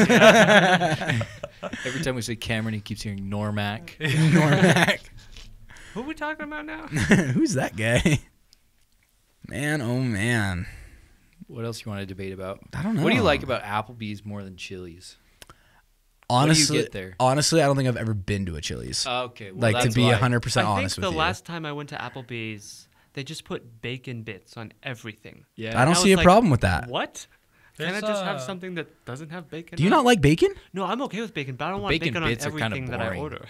Every time we say Cameron, he keeps hearing Normac. Normac. Who are we talking about now? Who's that guy? Man, oh man. What else you want to debate about? I don't know. What do you like about Applebee's more than Chili's? Honestly, get there? honestly, I don't think I've ever been to a Chili's. Uh, okay, well, like to be hundred percent honest think with you. The last time I went to Applebee's, they just put bacon bits on everything. Yeah. I don't I see a like, problem with that. What? Can I just have uh, something that doesn't have bacon? Do you on not like bacon? No, I'm okay with bacon, but I don't want Bacon bacon, on kinda everything that I order.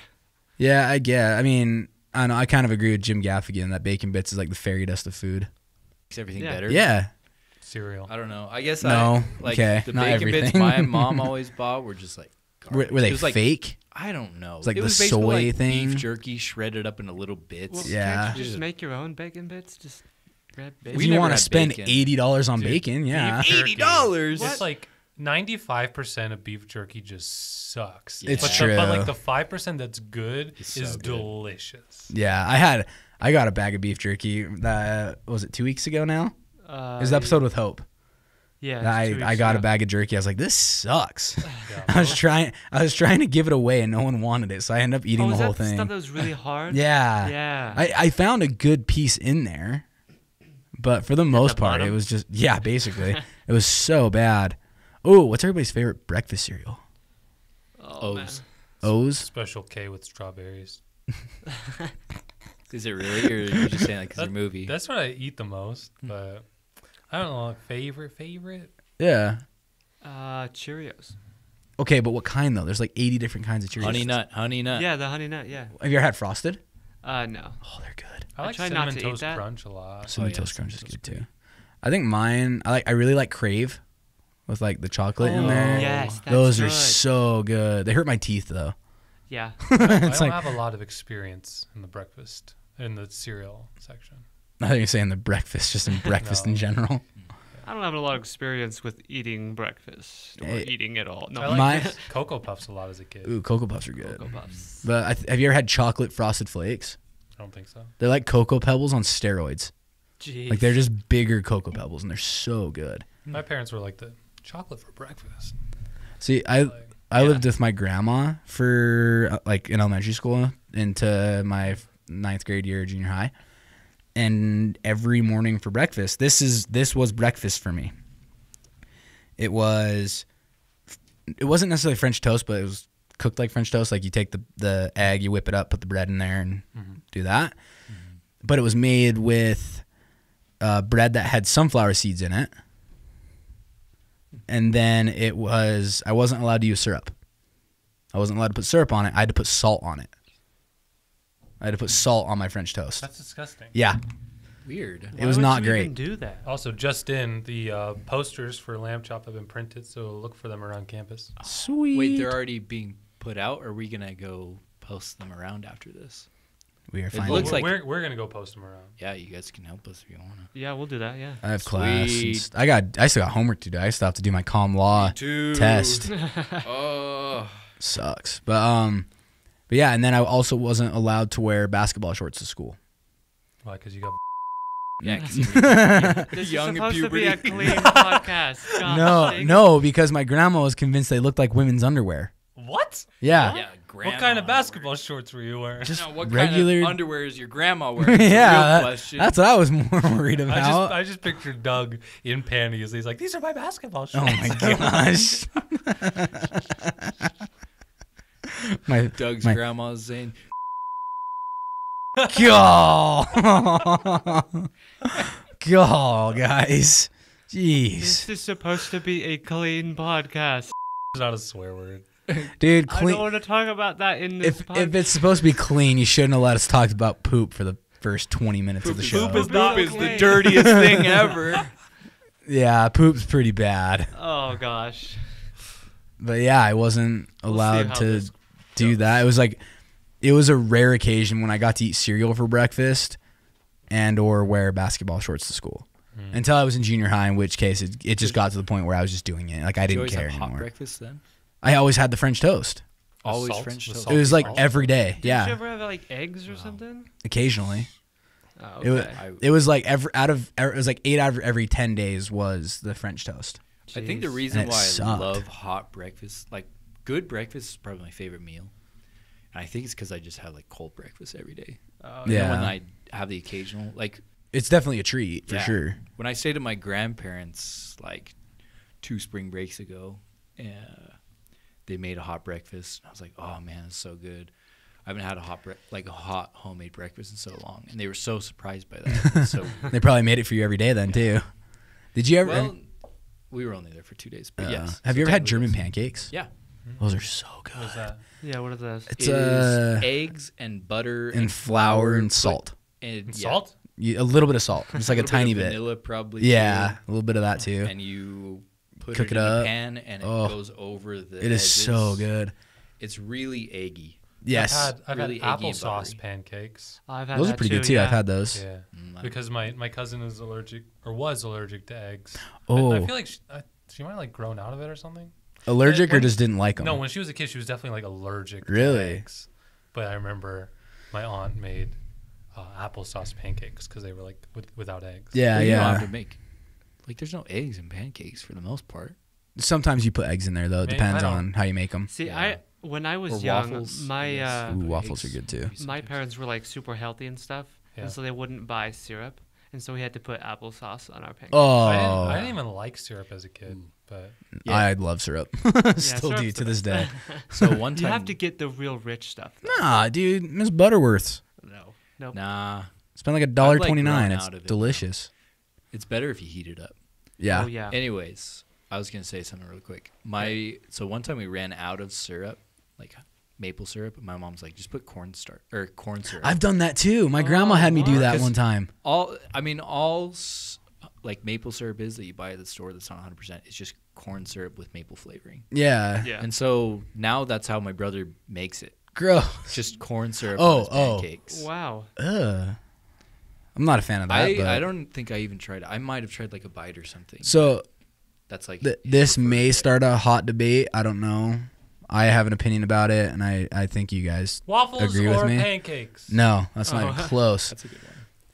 Yeah, I get. I mean, I know I kind of agree with Jim Gaffigan that bacon bits is like the fairy dust of food. Makes everything Yeah. better. Yeah, cereal. I don't know. I guess no. I like okay. the Not bacon everything. bits my mom always bought were just like were, were, they fake? I don't know. It's like it the soy like thing, beef jerky shredded up into little bits. Well, yeah, can't you just make your own bacon bits. Just grab bacon. If you want to spend bacon. eighty dollars on Dude, bacon, yeah, eighty dollars. It's like ninety-five percent of beef jerky just sucks. Yeah. It's but true. The, but like the five percent that's good it's is so good. delicious. Yeah, I had I got a bag of beef jerky. That uh, was it two weeks ago now. Uh, it was the episode with Hope. Yeah, I, I got ago. a bag of jerky. I was like, "This sucks." Yeah, I was trying, I was trying to give it away, and no one wanted it, so I ended up eating oh, the whole thing. Stuff that was really hard. yeah, yeah. I, I found a good piece in there, but for the most the part, bottom? it was just yeah, basically, it was so bad. Oh, what's everybody's favorite breakfast cereal? Oh, O's. Man. O's. Special K with strawberries. is it really, or are you just saying like it's a movie? That's what I eat the most, hmm. but. I don't know. Like favorite, favorite. Yeah. Uh, Cheerios. Okay, but what kind though? There's like 80 different kinds of Cheerios. Honey nut, honey nut. Yeah, the honey nut. Yeah. Have you ever had frosted? Uh, no. Oh, they're good. I, I like try cinnamon not to toast eat that. crunch a lot. Cinnamon oh, yeah, toast crunch is good too. I think mine. I like. I really like Crave, with like the chocolate oh, in there. Yes, those good. are so good. They hurt my teeth though. Yeah. I, I don't like, have a lot of experience in the breakfast in the cereal section. I thought you were saying the breakfast, just in breakfast no. in general. I don't have a lot of experience with eating breakfast or eh. eating at all. No, I like my cocoa puffs a lot as a kid. Ooh, cocoa puffs are good. Cocoa puffs. But th- have you ever had chocolate frosted flakes? I don't think so. They're like cocoa pebbles on steroids. Jeez. Like they're just bigger cocoa pebbles, and they're so good. My parents were like the chocolate for breakfast. See, I I yeah. lived with my grandma for uh, like in elementary school into my ninth grade year, junior high and every morning for breakfast. This is this was breakfast for me. It was it wasn't necessarily French toast, but it was cooked like French toast. Like you take the the egg, you whip it up, put the bread in there, and mm -hmm. do that. Mm -hmm. But it was made with uh, bread that had sunflower seeds in it, and then it was I wasn't allowed to use syrup. I wasn't allowed to put syrup on it. I had to put salt on it. I had to put salt on my French toast. That's disgusting. Yeah. Weird. It Why was would not you even great. do that. Also, just in, the uh, posters for Lamb Chop have been printed, so look for them around campus. Sweet. Wait, they're already being put out, or are we gonna go post them around after this? we are finally. looks like- we're, we're gonna go post them around. Yeah, you guys can help us if you wanna. Yeah, we'll do that. Yeah. I have class. st- I got. I still got homework to do. I still have to do my com law test. Oh, Sucks. But um, but yeah, and then I also wasn't allowed to wear basketball shorts to school. Why? Because you got. Yeah, this young is supposed to be a clean podcast. Gosh, no, no, because my grandma was convinced they looked like women's underwear. What? Yeah. yeah what kind of basketball shorts were you wearing? Just no, what regular kind of underwear is your grandma wearing? yeah, that, that's what I was more worried about. I just, I just, pictured Doug in panties. He's like, "These are my basketball shorts." Oh my gosh my Doug's my, grandma's saying. God, God, guys, jeez. This is supposed to be a clean podcast. It's not a swear word. Dude, clean. I don't want to talk about that in this. If, podcast. if it's supposed to be clean, you shouldn't have let us talk about poop for the first twenty minutes poop, of the show. Poop is not poop is the dirtiest thing ever. Yeah, poop's pretty bad. Oh gosh. But yeah, I wasn't allowed we'll to do that. It was like it was a rare occasion when I got to eat cereal for breakfast and or wear basketball shorts to school. Mm. Until I was in junior high, in which case it, it just got to the point where I was just doing it. Like I didn't care anymore. Hot breakfast then? I always had the French toast. Always salt? French toast. It was like every day. Did yeah. you ever have like eggs or wow. something? Occasionally. Oh, okay. It was it was like every out of er, it was like eight out of every ten days was the French toast. Jeez. I think the reason why sucked. I love hot breakfast, like good breakfast is probably my favorite meal. And I think it's because I just have like cold breakfast every day. Uh, oh, yeah. You know, when I have the occasional, like, it's definitely a treat for yeah. sure. When I stayed at my grandparents, like, two spring breaks ago, uh, they made a hot breakfast. I was like, oh man, it's so good. I haven't had a hot like a hot homemade breakfast in so long, and they were so surprised by that. so they probably made it for you every day then yeah. too. Did you ever? Well, we were only there for two days, but uh, yes. Have so you ever had German pancakes? Yeah. Mm-hmm. Those are so good. What is that? Yeah, what are those? It's uh, eggs and butter and flour and salt. and- Salt? a little bit of salt, just like a, bit tiny bit. Vanilla probably. Yeah, a little bit of that too. And you put Cook it, it in up. pan and it Oh. goes over the It is so good. It's really eggy. Yes, I've had, I've Really had applesauce pancakes. I've had those are pretty good too. I've had those. Yeah, Mm, because my, my cousin is allergic or was allergic to eggs. Oh. I- I, feel like she, I, uh, she might have, like grown out of it or something. Allergic when, or just didn't like them? No, when she was a kid, she was definitely like allergic. Really? eggs. But I remember my aunt made uh, applesauce pancakes because they were like with, without eggs. Yeah, well, you yeah. Don't have to make like there's no eggs in pancakes for the most part. Sometimes you put eggs in there though. It Depends on how you make them. See, yeah. I when I was or young, waffles. my uh, Ooh, waffles eggs. are good too. My parents were like super healthy and stuff, yeah. and so they wouldn't buy syrup and so we had to put applesauce on our pancakes. Oh, I didn't, I didn't even like syrup as a kid, mm. but yeah. I love syrup. Still do to this day. so one time you have to get the real rich stuff. Though. Nah, dude, Miss Butterworth's. No, no, nah. It's been like a dollar twenty nine. It's it delicious. It's better if you heat it up. Yeah. Oh, yeah. Anyways, I was gonna say something real quick. My so one time we ran out of syrup, like maple syrup. My mom's like, just put corn star or corn syrup. I've done that too. My grandma had me do oh, that one time. all I mean all like maple syrup is that you buy at the store that's not 100%. It's just corn syrup with maple flavoring. Yeah. Yeah. And so now that's how my brother makes it. Gross. It's just corn syrup Oh, on his oh. wow. Ugh. I'm not a fan of that. I, but. I don't think I even tried. it. I might have tried like a bite or something. So that's like th- this may start a hot debate. I don't know. I have an opinion about it, and I, I think you guys Waffles agree with me. pancakes? No, that's not even oh. close. That's a good one.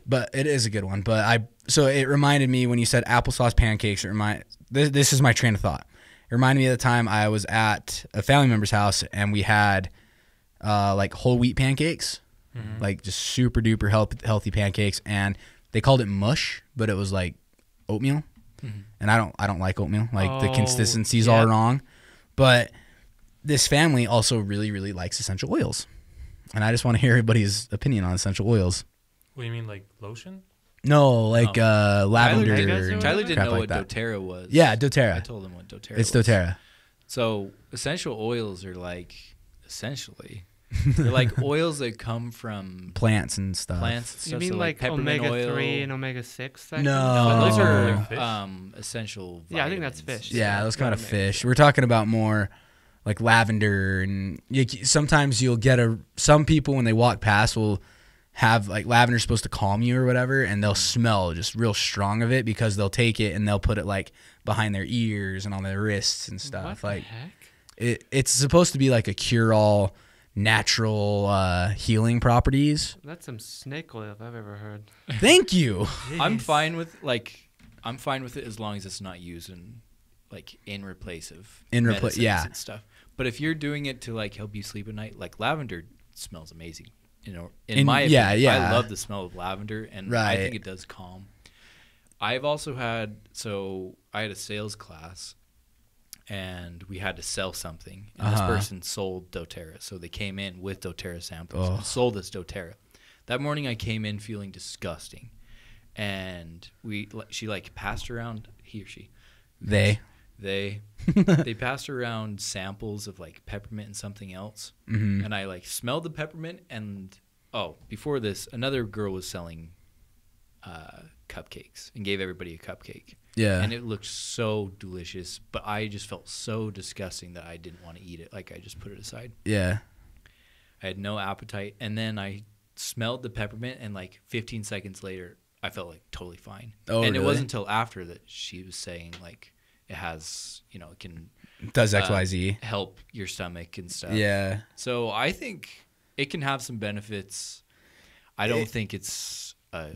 But it is a good one. But I so it reminded me when you said applesauce pancakes. It remind this, this is my train of thought. It reminded me of the time I was at a family member's house and we had uh, like whole wheat pancakes, mm-hmm. like just super duper health, healthy pancakes, and they called it mush, but it was like oatmeal. Mm-hmm. And I don't I don't like oatmeal. Like oh, the consistencies yeah. all wrong. But this family also really, really likes essential oils. And I just want to hear everybody's opinion on essential oils. What do you mean, like lotion? No, like uh, lavender. Tyler, Tyler didn't know like what that. doTERRA was. Yeah, doTERRA. I told him what doTERRA It's was. doTERRA. So essential oils are like, essentially, they're like oils that come from plants and stuff. Plants. And stuff, you mean so like, like omega oil. three and omega six? No. no, those are um, essential. Vitamins. Yeah, I think that's fish. Yeah, those kind of fish. We're talking about more like lavender and you, sometimes you'll get a some people when they walk past will have like lavender's supposed to calm you or whatever and they'll smell just real strong of it because they'll take it and they'll put it like behind their ears and on their wrists and stuff what like It, it's supposed to be like a cure-all natural uh, healing properties that's some snake oil if i've ever heard thank you i'm fine with like i'm fine with it as long as it's not used in like in replace of in replace yeah and stuff but if you're doing it to like help you sleep at night, like lavender smells amazing. You know, in, in my yeah, opinion, yeah. I love the smell of lavender, and right. I think it does calm. I've also had so I had a sales class, and we had to sell something. And uh-huh. this person sold DoTerra, so they came in with DoTerra samples oh. and sold us DoTerra. That morning, I came in feeling disgusting, and we she like passed around he or she they they they passed around samples of like peppermint and something else, mm-hmm. and I like smelled the peppermint and oh, before this, another girl was selling uh, cupcakes and gave everybody a cupcake. Yeah, and it looked so delicious, but I just felt so disgusting that I didn't want to eat it. Like I just put it aside. Yeah, I had no appetite, and then I smelled the peppermint, and like 15 seconds later, I felt like totally fine. Oh, and really? it wasn't until after that she was saying like it has you know it can does uh, X Y Z uh, help your stomach and stuff. Yeah. So I think it can have some benefits. I don't it, think it's a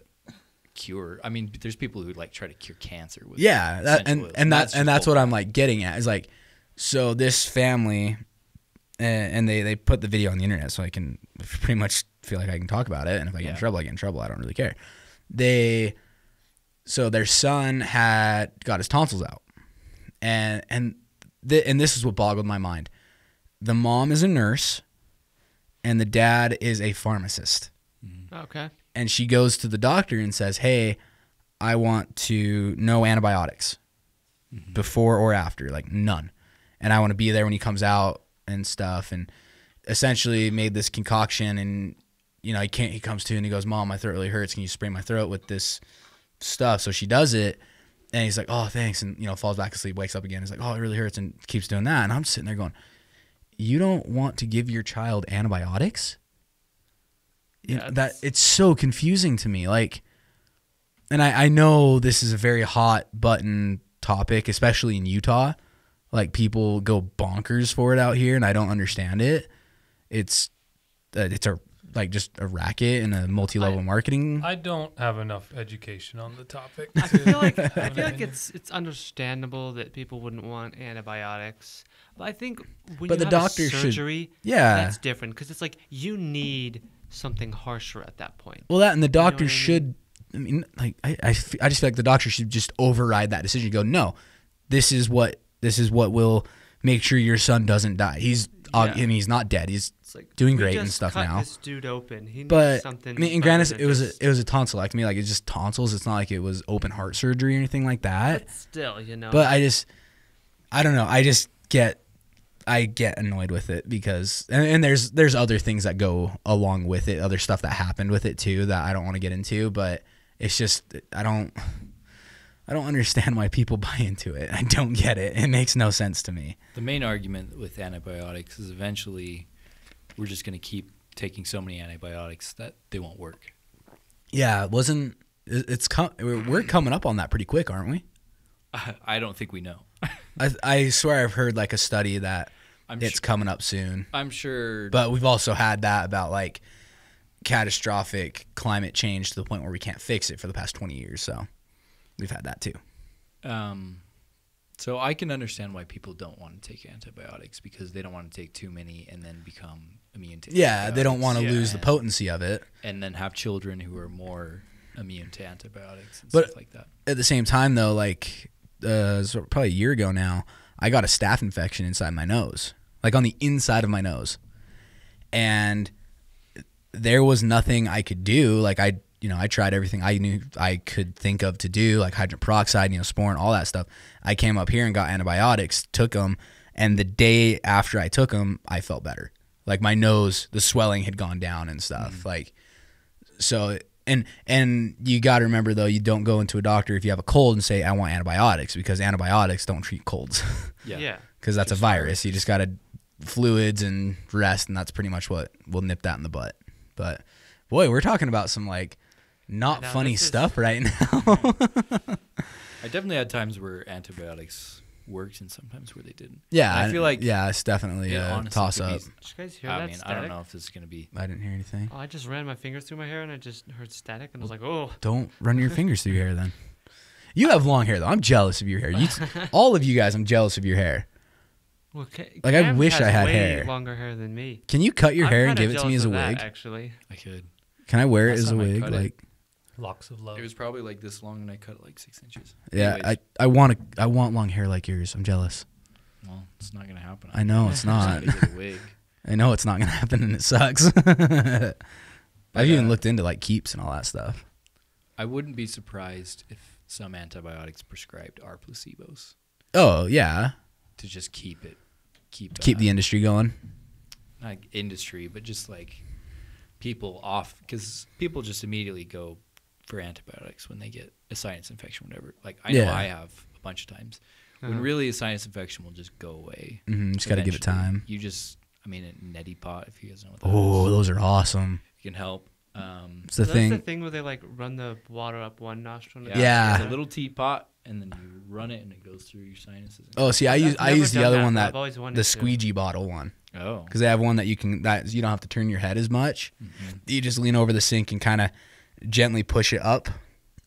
cure. I mean, there's people who like try to cure cancer with yeah, that, and and that and that's what I'm like getting at is like, so this family, and, and, they they put the video on the internet so I can pretty much feel like I can talk about it, and if I get yeah. in trouble, I get in trouble. I don't really care. They, so their son had got his tonsils out, and and th- and this is what boggled my mind. The mom is a nurse, and the dad is a pharmacist. Mm-hmm. Okay. And she goes to the doctor and says, "Hey, I want to no antibiotics, mm-hmm. before or after, like none, and I want to be there when he comes out and stuff." And essentially made this concoction, and you know he can't. He comes to and he goes, "Mom, my throat really hurts. Can you spray my throat with this stuff?" So she does it, and he's like, oh, thanks. And, you know, falls back asleep, wakes up again. He's like, oh, it really hurts and keeps doing that. And I'm sitting there going, you don't want to give your child antibiotics? Yeah, you know, that it's so confusing to me. Like, and I, I know this is a very hot button topic, especially in Utah. Like people go bonkers for it out here, and I don't understand it. It's uh, it's a like just a racket and a multi-level I, marketing? I don't have enough education on the topic. I feel like I feel like it's it's understandable that people wouldn't want antibiotics, but I think when but you the have doctor a surgery, should, yeah, that's different because it's like you need something harsher at that point. Well, that and the doctor you know should. I mean, like I, I, I just feel like the doctor should just override that decision. Go, no, this is what this is what will make sure your son doesn't die. He's uh, yeah. I mean, he's not dead. He's it's like doing great and stuff cut now. This dude open. He but something. I mean, and granted, it was a, it was a tonsillectomy. Like it's just tonsils. It's not like it was open heart surgery or anything like that. But still, you know. But I just, I don't know. I just get, I get annoyed with it because, and, and there's there's other things that go along with it, other stuff that happened with it too that I don't want to get into. But it's just I don't. I don't understand why people buy into it. I don't get it. It makes no sense to me. The main argument with antibiotics is eventually we're just going to keep taking so many antibiotics that they won't work. Yeah, it wasn't it's we're coming up on that pretty quick, aren't we? I don't think we know. I, I swear I've heard like a study that I'm it's sure, coming up soon. I'm sure. But we've also had that about like catastrophic climate change to the point where we can't fix it for the past 20 years. So we've had that too. Um, so I can understand why people don't want to take antibiotics because they don't want to take too many and then become immune to. Yeah, they don't want to yeah. lose the potency of it. And then have children who are more immune to antibiotics and but stuff like that. At the same time, though, like uh, probably a year ago now, I got a staph infection inside my nose, like on the inside of my nose, and there was nothing I could do. Like I, you know, I tried everything I knew I could think of to do, like hydrogen peroxide, you know, neosporin, all that stuff. I came up here and got antibiotics, took them, and the day after I took them, I felt better like my nose, the swelling had gone down and stuff. Mm-hmm. Like, so and and you got to remember though, you don't go into a doctor if you have a cold and say I want antibiotics because antibiotics don't treat colds. Yeah, yeah, because that's just a virus. You just got to fluids and rest, and that's pretty much what will nip that in the butt. But boy, we're talking about some like not funny stuff is... right now. I definitely had times where antibiotics worked and sometimes where they didn't. Yeah, and I feel like yeah, it's definitely it a toss up. did you guys hear I that? mean, static? I don't know if this is gonna be. I didn't hear anything. Oh, I just ran my fingers through my hair and I just heard static and well, I was like, oh. Don't run your fingers through your hair then. You have long hair though. I'm jealous of your hair. You t- all of you guys, I'm jealous of your hair. Well, Cam like I wish I had hair. Longer hair than me. Can you cut your I'm hair and give it to me as a wig? That, actually, I could. Can I wear it as a wig? Like. Locks of love. It was probably like this long, and I cut it like six inches. Yeah, Anyways. I I want a, I want long hair like yours. I'm jealous. Well, it's not gonna happen. I know it's not. I know it's not gonna happen, and it sucks. I've uh, even looked into like keeps and all that stuff. I wouldn't be surprised if some antibiotics prescribed are placebos. Oh yeah. To just keep it, keep keep uh, the industry going. Not industry, but just like people off because people just immediately go for antibiotics when they get a sinus infection, whatever. Like I know I have a bunch of times. Uh-huh. When really a sinus infection will just go away. Mm-hmm, just got to give it time. You just, I mean, a neti pot if you guys know what. That oh, is. those are awesome. You can help. Um, it's the thing. That's the thing where they like run the water up one nostril. Yeah, yeah. It's a little teapot, and then you run it, and it goes through your sinuses. Oh, see, I use I use the other that, one that the squeegee to. bottle one. Oh, because they have one that you can that you don't have to turn your head as much. Mm-hmm. You just lean over the sink and kind of gently push it up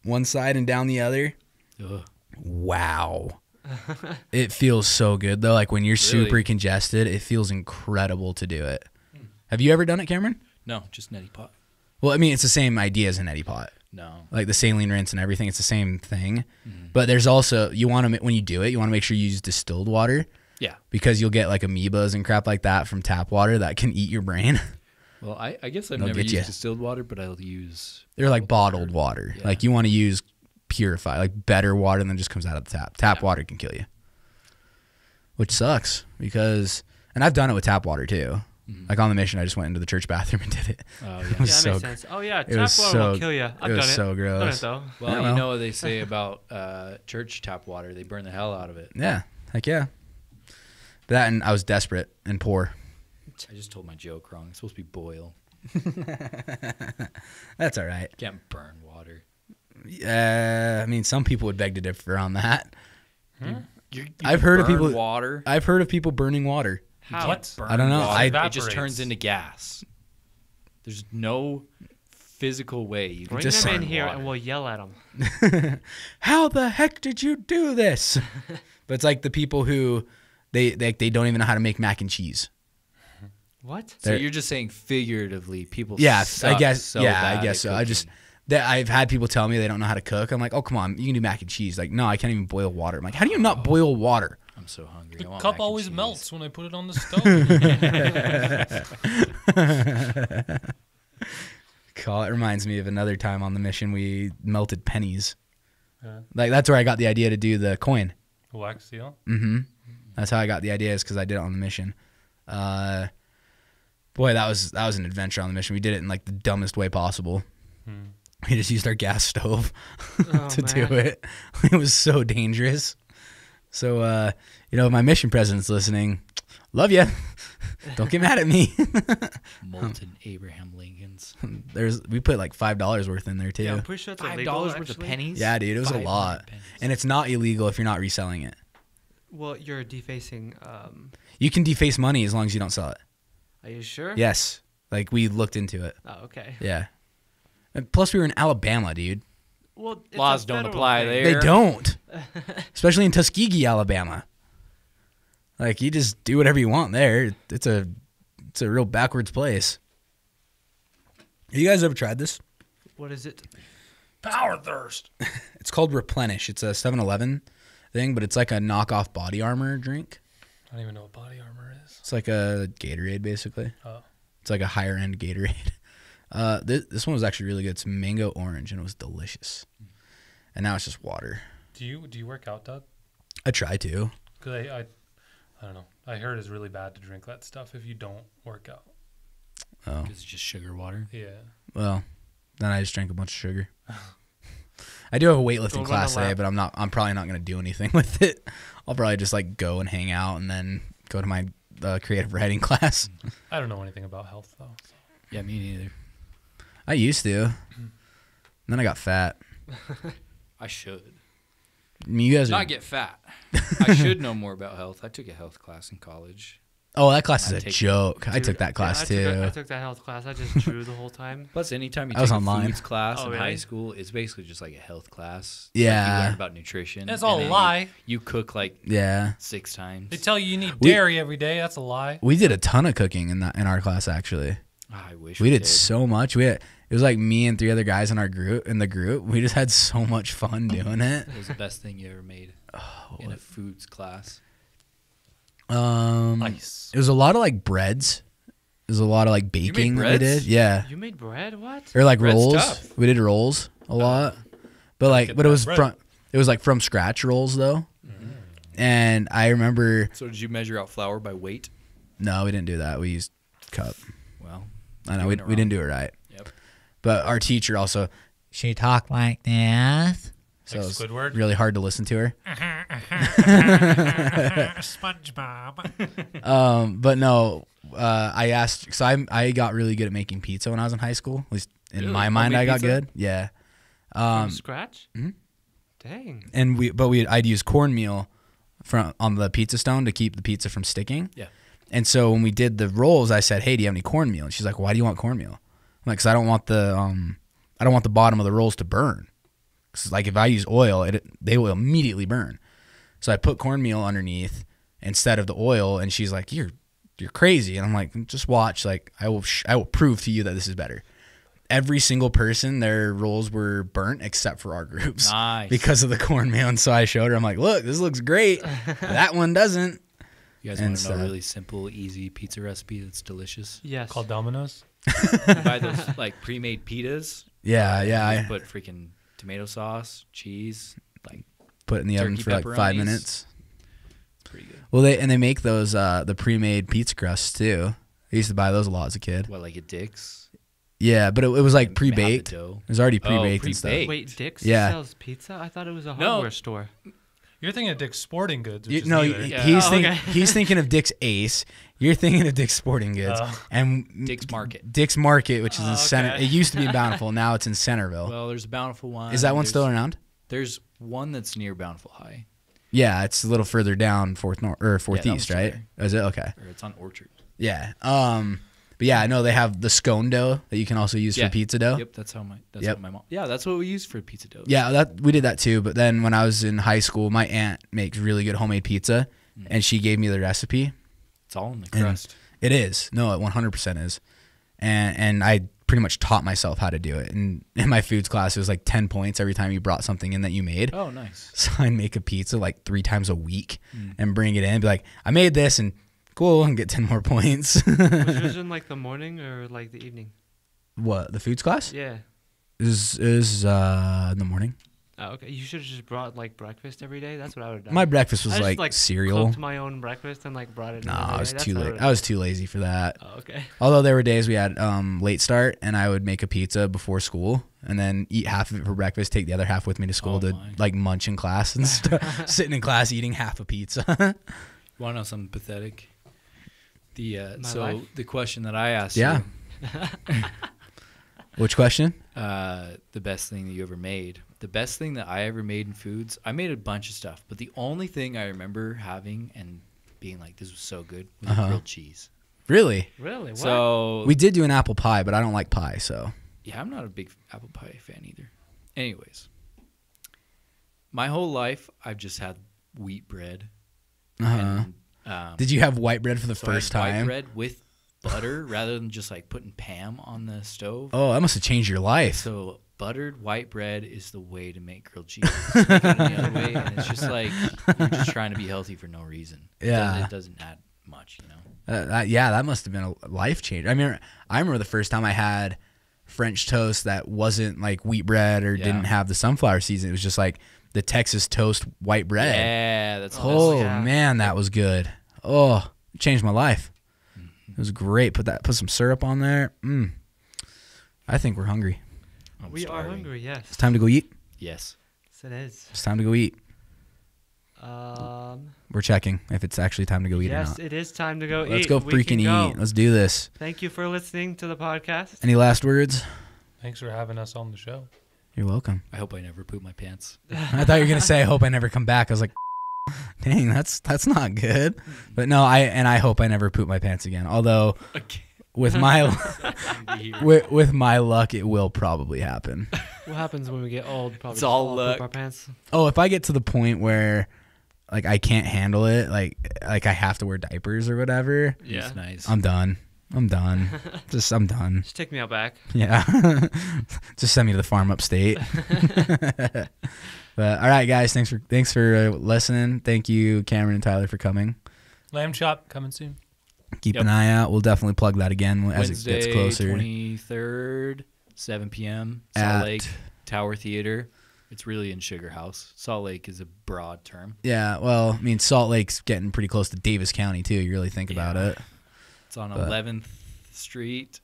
one side and down the other. Ugh. Wow. it feels so good though. Like when you're really? super congested, it feels incredible to do it. Have you ever done it, Cameron? No, just neti pot. Well, I mean, it's the same idea as a neti pot. No. Like the saline rinse and everything, it's the same thing. Mm. But there's also you want to when you do it, you want to make sure you use distilled water. Yeah. Because you'll get like amoebas and crap like that from tap water that can eat your brain. Well, I, I guess I've They'll never used you. distilled water, but I'll use. They're like bottled water. Yeah. Like you want to use purified, like better water than just comes out of the tap. Tap yeah. water can kill you, which sucks because, and I've done it with tap water too. Mm-hmm. Like on the mission, I just went into the church bathroom and did it. Oh yeah, it yeah that so makes sense. Oh yeah, tap water so, will kill you. I've it was done it. so gross. It, though. Well, well, you know what they say about uh, church tap water? They burn the hell out of it. Yeah, heck yeah. That and I was desperate and poor. I just told my joke wrong. It's supposed to be boil. That's all right. Can't burn water. Uh, I mean, some people would beg to differ on that. Hmm? You, you I've heard of people water. I've heard of people burning water. How? What? I don't know. I, it just turns into gas. There's no physical way you can bring just them in here water. and we'll yell at them. How the heck did you do this? but it's like the people who they, they they don't even know how to make mac and cheese. What? They're, so you're just saying figuratively, people. Yeah, I guess. So yeah, I guess so. Cooking. I just that I've had people tell me they don't know how to cook. I'm like, oh come on, you can do mac and cheese. Like, no, I can't even boil water. I'm like, how do you not oh, boil water? I'm so hungry. The cup always melts when I put it on the stove. Call it reminds me of another time on the mission we melted pennies. Uh, like that's where I got the idea to do the coin. Wax seal. Mm-hmm. That's how I got the idea is because I did it on the mission. Uh, boy, that was that was an adventure on the mission. We did it in like the dumbest way possible. Hmm. We just used our gas stove oh, to do it. It was so dangerous. So uh, you know, my mission president's listening. Love you. Don't get mad at me. Molten Abraham Lincoln's. There's we put like five dollars worth in there too. Yeah, push that's five dollars worth of pennies. Yeah, dude, it was a lot, and it's not illegal if you're not reselling it. Well, you're defacing. Um... You can deface money as long as you don't sell it. Are you sure? Yes. Like we looked into it. Oh, okay. Yeah. And plus, we were in Alabama, dude. Well, laws don't apply thing. there. They don't, especially in Tuskegee, Alabama. Like you just do whatever you want there. It's a it's a real backwards place. You guys ever tried this? What is it? Power Thirst. it's called Replenish. It's a 7-Eleven thing, but it's like a knockoff body armor drink. I don't even know what body armor it's like a Gatorade, basically. Oh. It's like a higher end Gatorade. Uh, this, this one was actually really good. It's mango orange, and it was delicious. Mm-hmm. And now it's just water. Do you do you work out, Doug? I try to. Cause I, I, I don't know. I heard it's really bad to drink that stuff if you don't work out. Oh. It's just sugar water. Yeah. Well, then I just drank a bunch of sugar. I do have a weightlifting class today, but I'm not. I'm probably not going to do anything with it. I'll probably just like go and hang out, and then go to my the creative writing class. I don't know anything about health though. So. Yeah, me neither. I used to. then I got fat. I should. You guys are... not get fat. I should know more about health. I took a health class in college. Oh, that class is I a joke. I took that class yeah, I too. I took that health class. I just drew the whole time. Plus, anytime you I was take a online. foods class Oh, in high school, it's basically just like a health class. Like, you Yeah. learn about nutrition. That's all a you- lie. You cook like yeah. six times. They tell you you need We- dairy every day. That's a lie. We did a ton of cooking in that in our class actually. Ah, I wish we, We did so much. We had, it was like me and three other guys in our group in the group. We just had so much fun doing it. It was the best thing you ever made oh, in a foods class. Um, nice. It was a lot of like breads. There's a lot of like baking that we did. Yeah. You made bread? What? Or like Bread's rolls. Tough. We did rolls a oh. lot. But like but it was bread. from it was like from scratch rolls though. Mm. And I remember So did you measure out flour by weight? No, we didn't do that. We used cup. Well. I know we, we didn't do it right. Yep. But our teacher also she talked like this. So like Squidward? really hard to listen to her. SpongeBob. um, but no, uh, I asked. So I I got really good at making pizza when I was in high school. At least in Dude, my mind, I got pizza? good. Yeah. Um, scratch. Mm-hmm. Dang. And we, but we, I'd use cornmeal from on the pizza stone to keep the pizza from sticking. Yeah. And so when we did the rolls, I said, "Hey, do you have any cornmeal?" And she's like, "Why do you want cornmeal?" I'm like, "Cause I don't want the um, I don't want the bottom of the rolls to burn." Cause like if I use oil, it they will immediately burn. So I put cornmeal underneath instead of the oil, and she's like, "You're you're crazy," and I'm like, "Just watch. Like I will I will prove to you that this is better." Every single person, their rolls were burnt except for our groups nice. because of the cornmeal. And so I showed her. I'm like, "Look, this looks great. that one doesn't." You guys and want to so, know a really simple, easy pizza recipe that's delicious? Yes. Called Domino's. buy those like pre-made pitas. Yeah, yeah. put freaking tomato sauce, cheese, like put it in the oven for like five minutes. It's pretty good. Well, they and they make those uh, the pre-made pizza crusts too. I used to buy those a lot as a kid. What like at Dick's? Yeah, but it, it was like pre-baked. It was already oh, pre-baked oh, and stuff. Wait, Dick's yeah. sells pizza? I thought it was a hardware no. store. You're thinking of Dick's Sporting Goods. You, no, yeah. he's, oh, think, okay. he's thinking of Dick's Ace, you're thinking of Dick's Sporting Goods uh, and Dick's Market. Dick's Market, which is in oh, okay. Center. It used to be in Bountiful, now it's in Centerville. Well, there's a Bountiful one. Is that one still around? There's one that's near Bountiful High. Yeah, it's a little further down Fourth North or Fourth yeah, East, right? Is it okay? Or it's on Orchard. Yeah. Um. But yeah, I know they have the scone dough that you can also use yeah. for pizza dough. Yep, that's how my that's yep. my mom. Yeah, that's what we use for pizza dough. Yeah, that we did that too. But then when I was in high school, my aunt makes really good homemade pizza, mm. and she gave me the recipe it's all in the crust. And it is. No, it 100% is. And, and I pretty much taught myself how to do it. And in my foods class, it was like 10 points every time you brought something in that you made. Oh, nice. So I'd make a pizza like three times a week mm. and bring it in be like, I made this and cool and get 10 more points. Which was in like the morning or like the evening? What, the foods class? Yeah. Is is uh, in the morning. Oh, okay. You should have just brought like breakfast every day. That's what I would have done. My breakfast was I just, like, like cereal. Cooked my own breakfast and like brought it. No, I was too late. I, I was too lazy for that. Oh, okay. Although there were days we had um, late start, and I would make a pizza before school, and then eat half of it for breakfast, take the other half with me to school oh, to my. like munch in class and stuff. sitting in class eating half a pizza. Want to know something pathetic? The uh, so life? the question that I asked. Yeah. Which question? Uh, the best thing that you ever made the best thing that I ever made in foods, I made a bunch of stuff, but the only thing I remember having and being like, this was so good was uh -huh. grilled cheese. Really? Really? What? So we did do an apple pie, but I don't like pie, so. Yeah, I'm not a big apple pie fan either. Anyways, my whole life I've just had wheat bread. Uh -huh. and, um, did you have white bread for the so first time? White bread with butter rather than just like putting Pam on the stove. Oh, that must have changed your life. So buttered white bread is the way to make grilled cheese. It's any other way, and it's just like you're just trying to be healthy for no reason. Yeah, it, does, it doesn't add much, you know. Uh, that, yeah, that must have been a life changer. I mean, I remember the first time I had French toast that wasn't like wheat bread or yeah. didn't have the sunflower season. It was just like the Texas toast white bread. Yeah, that's oh man, that was good. Oh, changed my life. Mm -hmm. It was great. Put that, put some syrup on there. Mm. I think we're hungry. I'm we starving. are hungry, yes. It's time to go eat. Yes. Yes, it is. It's time to go eat. Um, We're checking if it's actually time to go eat yes, or not. Yes, it is time to go Let's eat. go freaking go. eat. Let's do this. Thank you for listening to the podcast. Any last words? Thanks for having us on the show. You're welcome. I hope I never poop my pants. I thought you were gonna say I hope I never come back. I was like, dang, that's that's not good. But no, I and I hope I never poop my pants again. Although. Okay with my with, with my luck, it will probably happen. What happens when we get old? Probably it's all luck. Our pants. Oh, if I get to the point where like I can't handle it, like like I have to wear diapers or whatever. Yeah, nice. I'm done. I'm done. Just I'm done. Just take me out back. Yeah. Just send me to the farm upstate. but all right, guys. Thanks for thanks for uh, listening. Thank you, Cameron and Tyler, for coming. Lamb chop coming soon. Keep yep. an eye out. We'll definitely plug that again as it gets closer. Twenty third, seven p.m. Salt At Lake Tower Theater. It's really in Sugar House. Salt Lake is a broad term. Yeah, well, I mean, Salt Lake's getting pretty close to Davis County too. You really think yeah. about it. It's on Eleventh Street.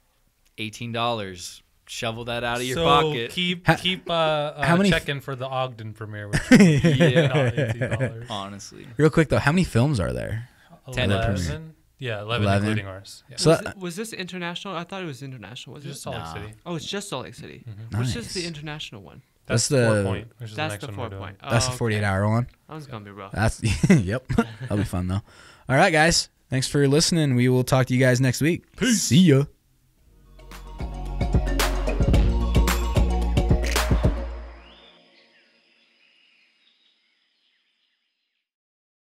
Eighteen dollars shovel that out of your so pocket. Keep ha, keep uh, uh, many checking f- for the Ogden premiere. yeah, uh, honestly. Real quick though, how many films are there? Eleven. Yeah, 11, 11. including ours. Yeah. So was, it, was, this international? I thought it was international. Was just it? Salt Lake nah. City. Oh, it's just Salt Lake City. Mm-hmm. Nice. Which is the international one? That's, the that's the, four point. that's the 48 hour one. That one's gonna be rough. That's yep. That'll be fun though. All right, guys. Thanks for listening. We will talk to you guys next week. Peace. See ya.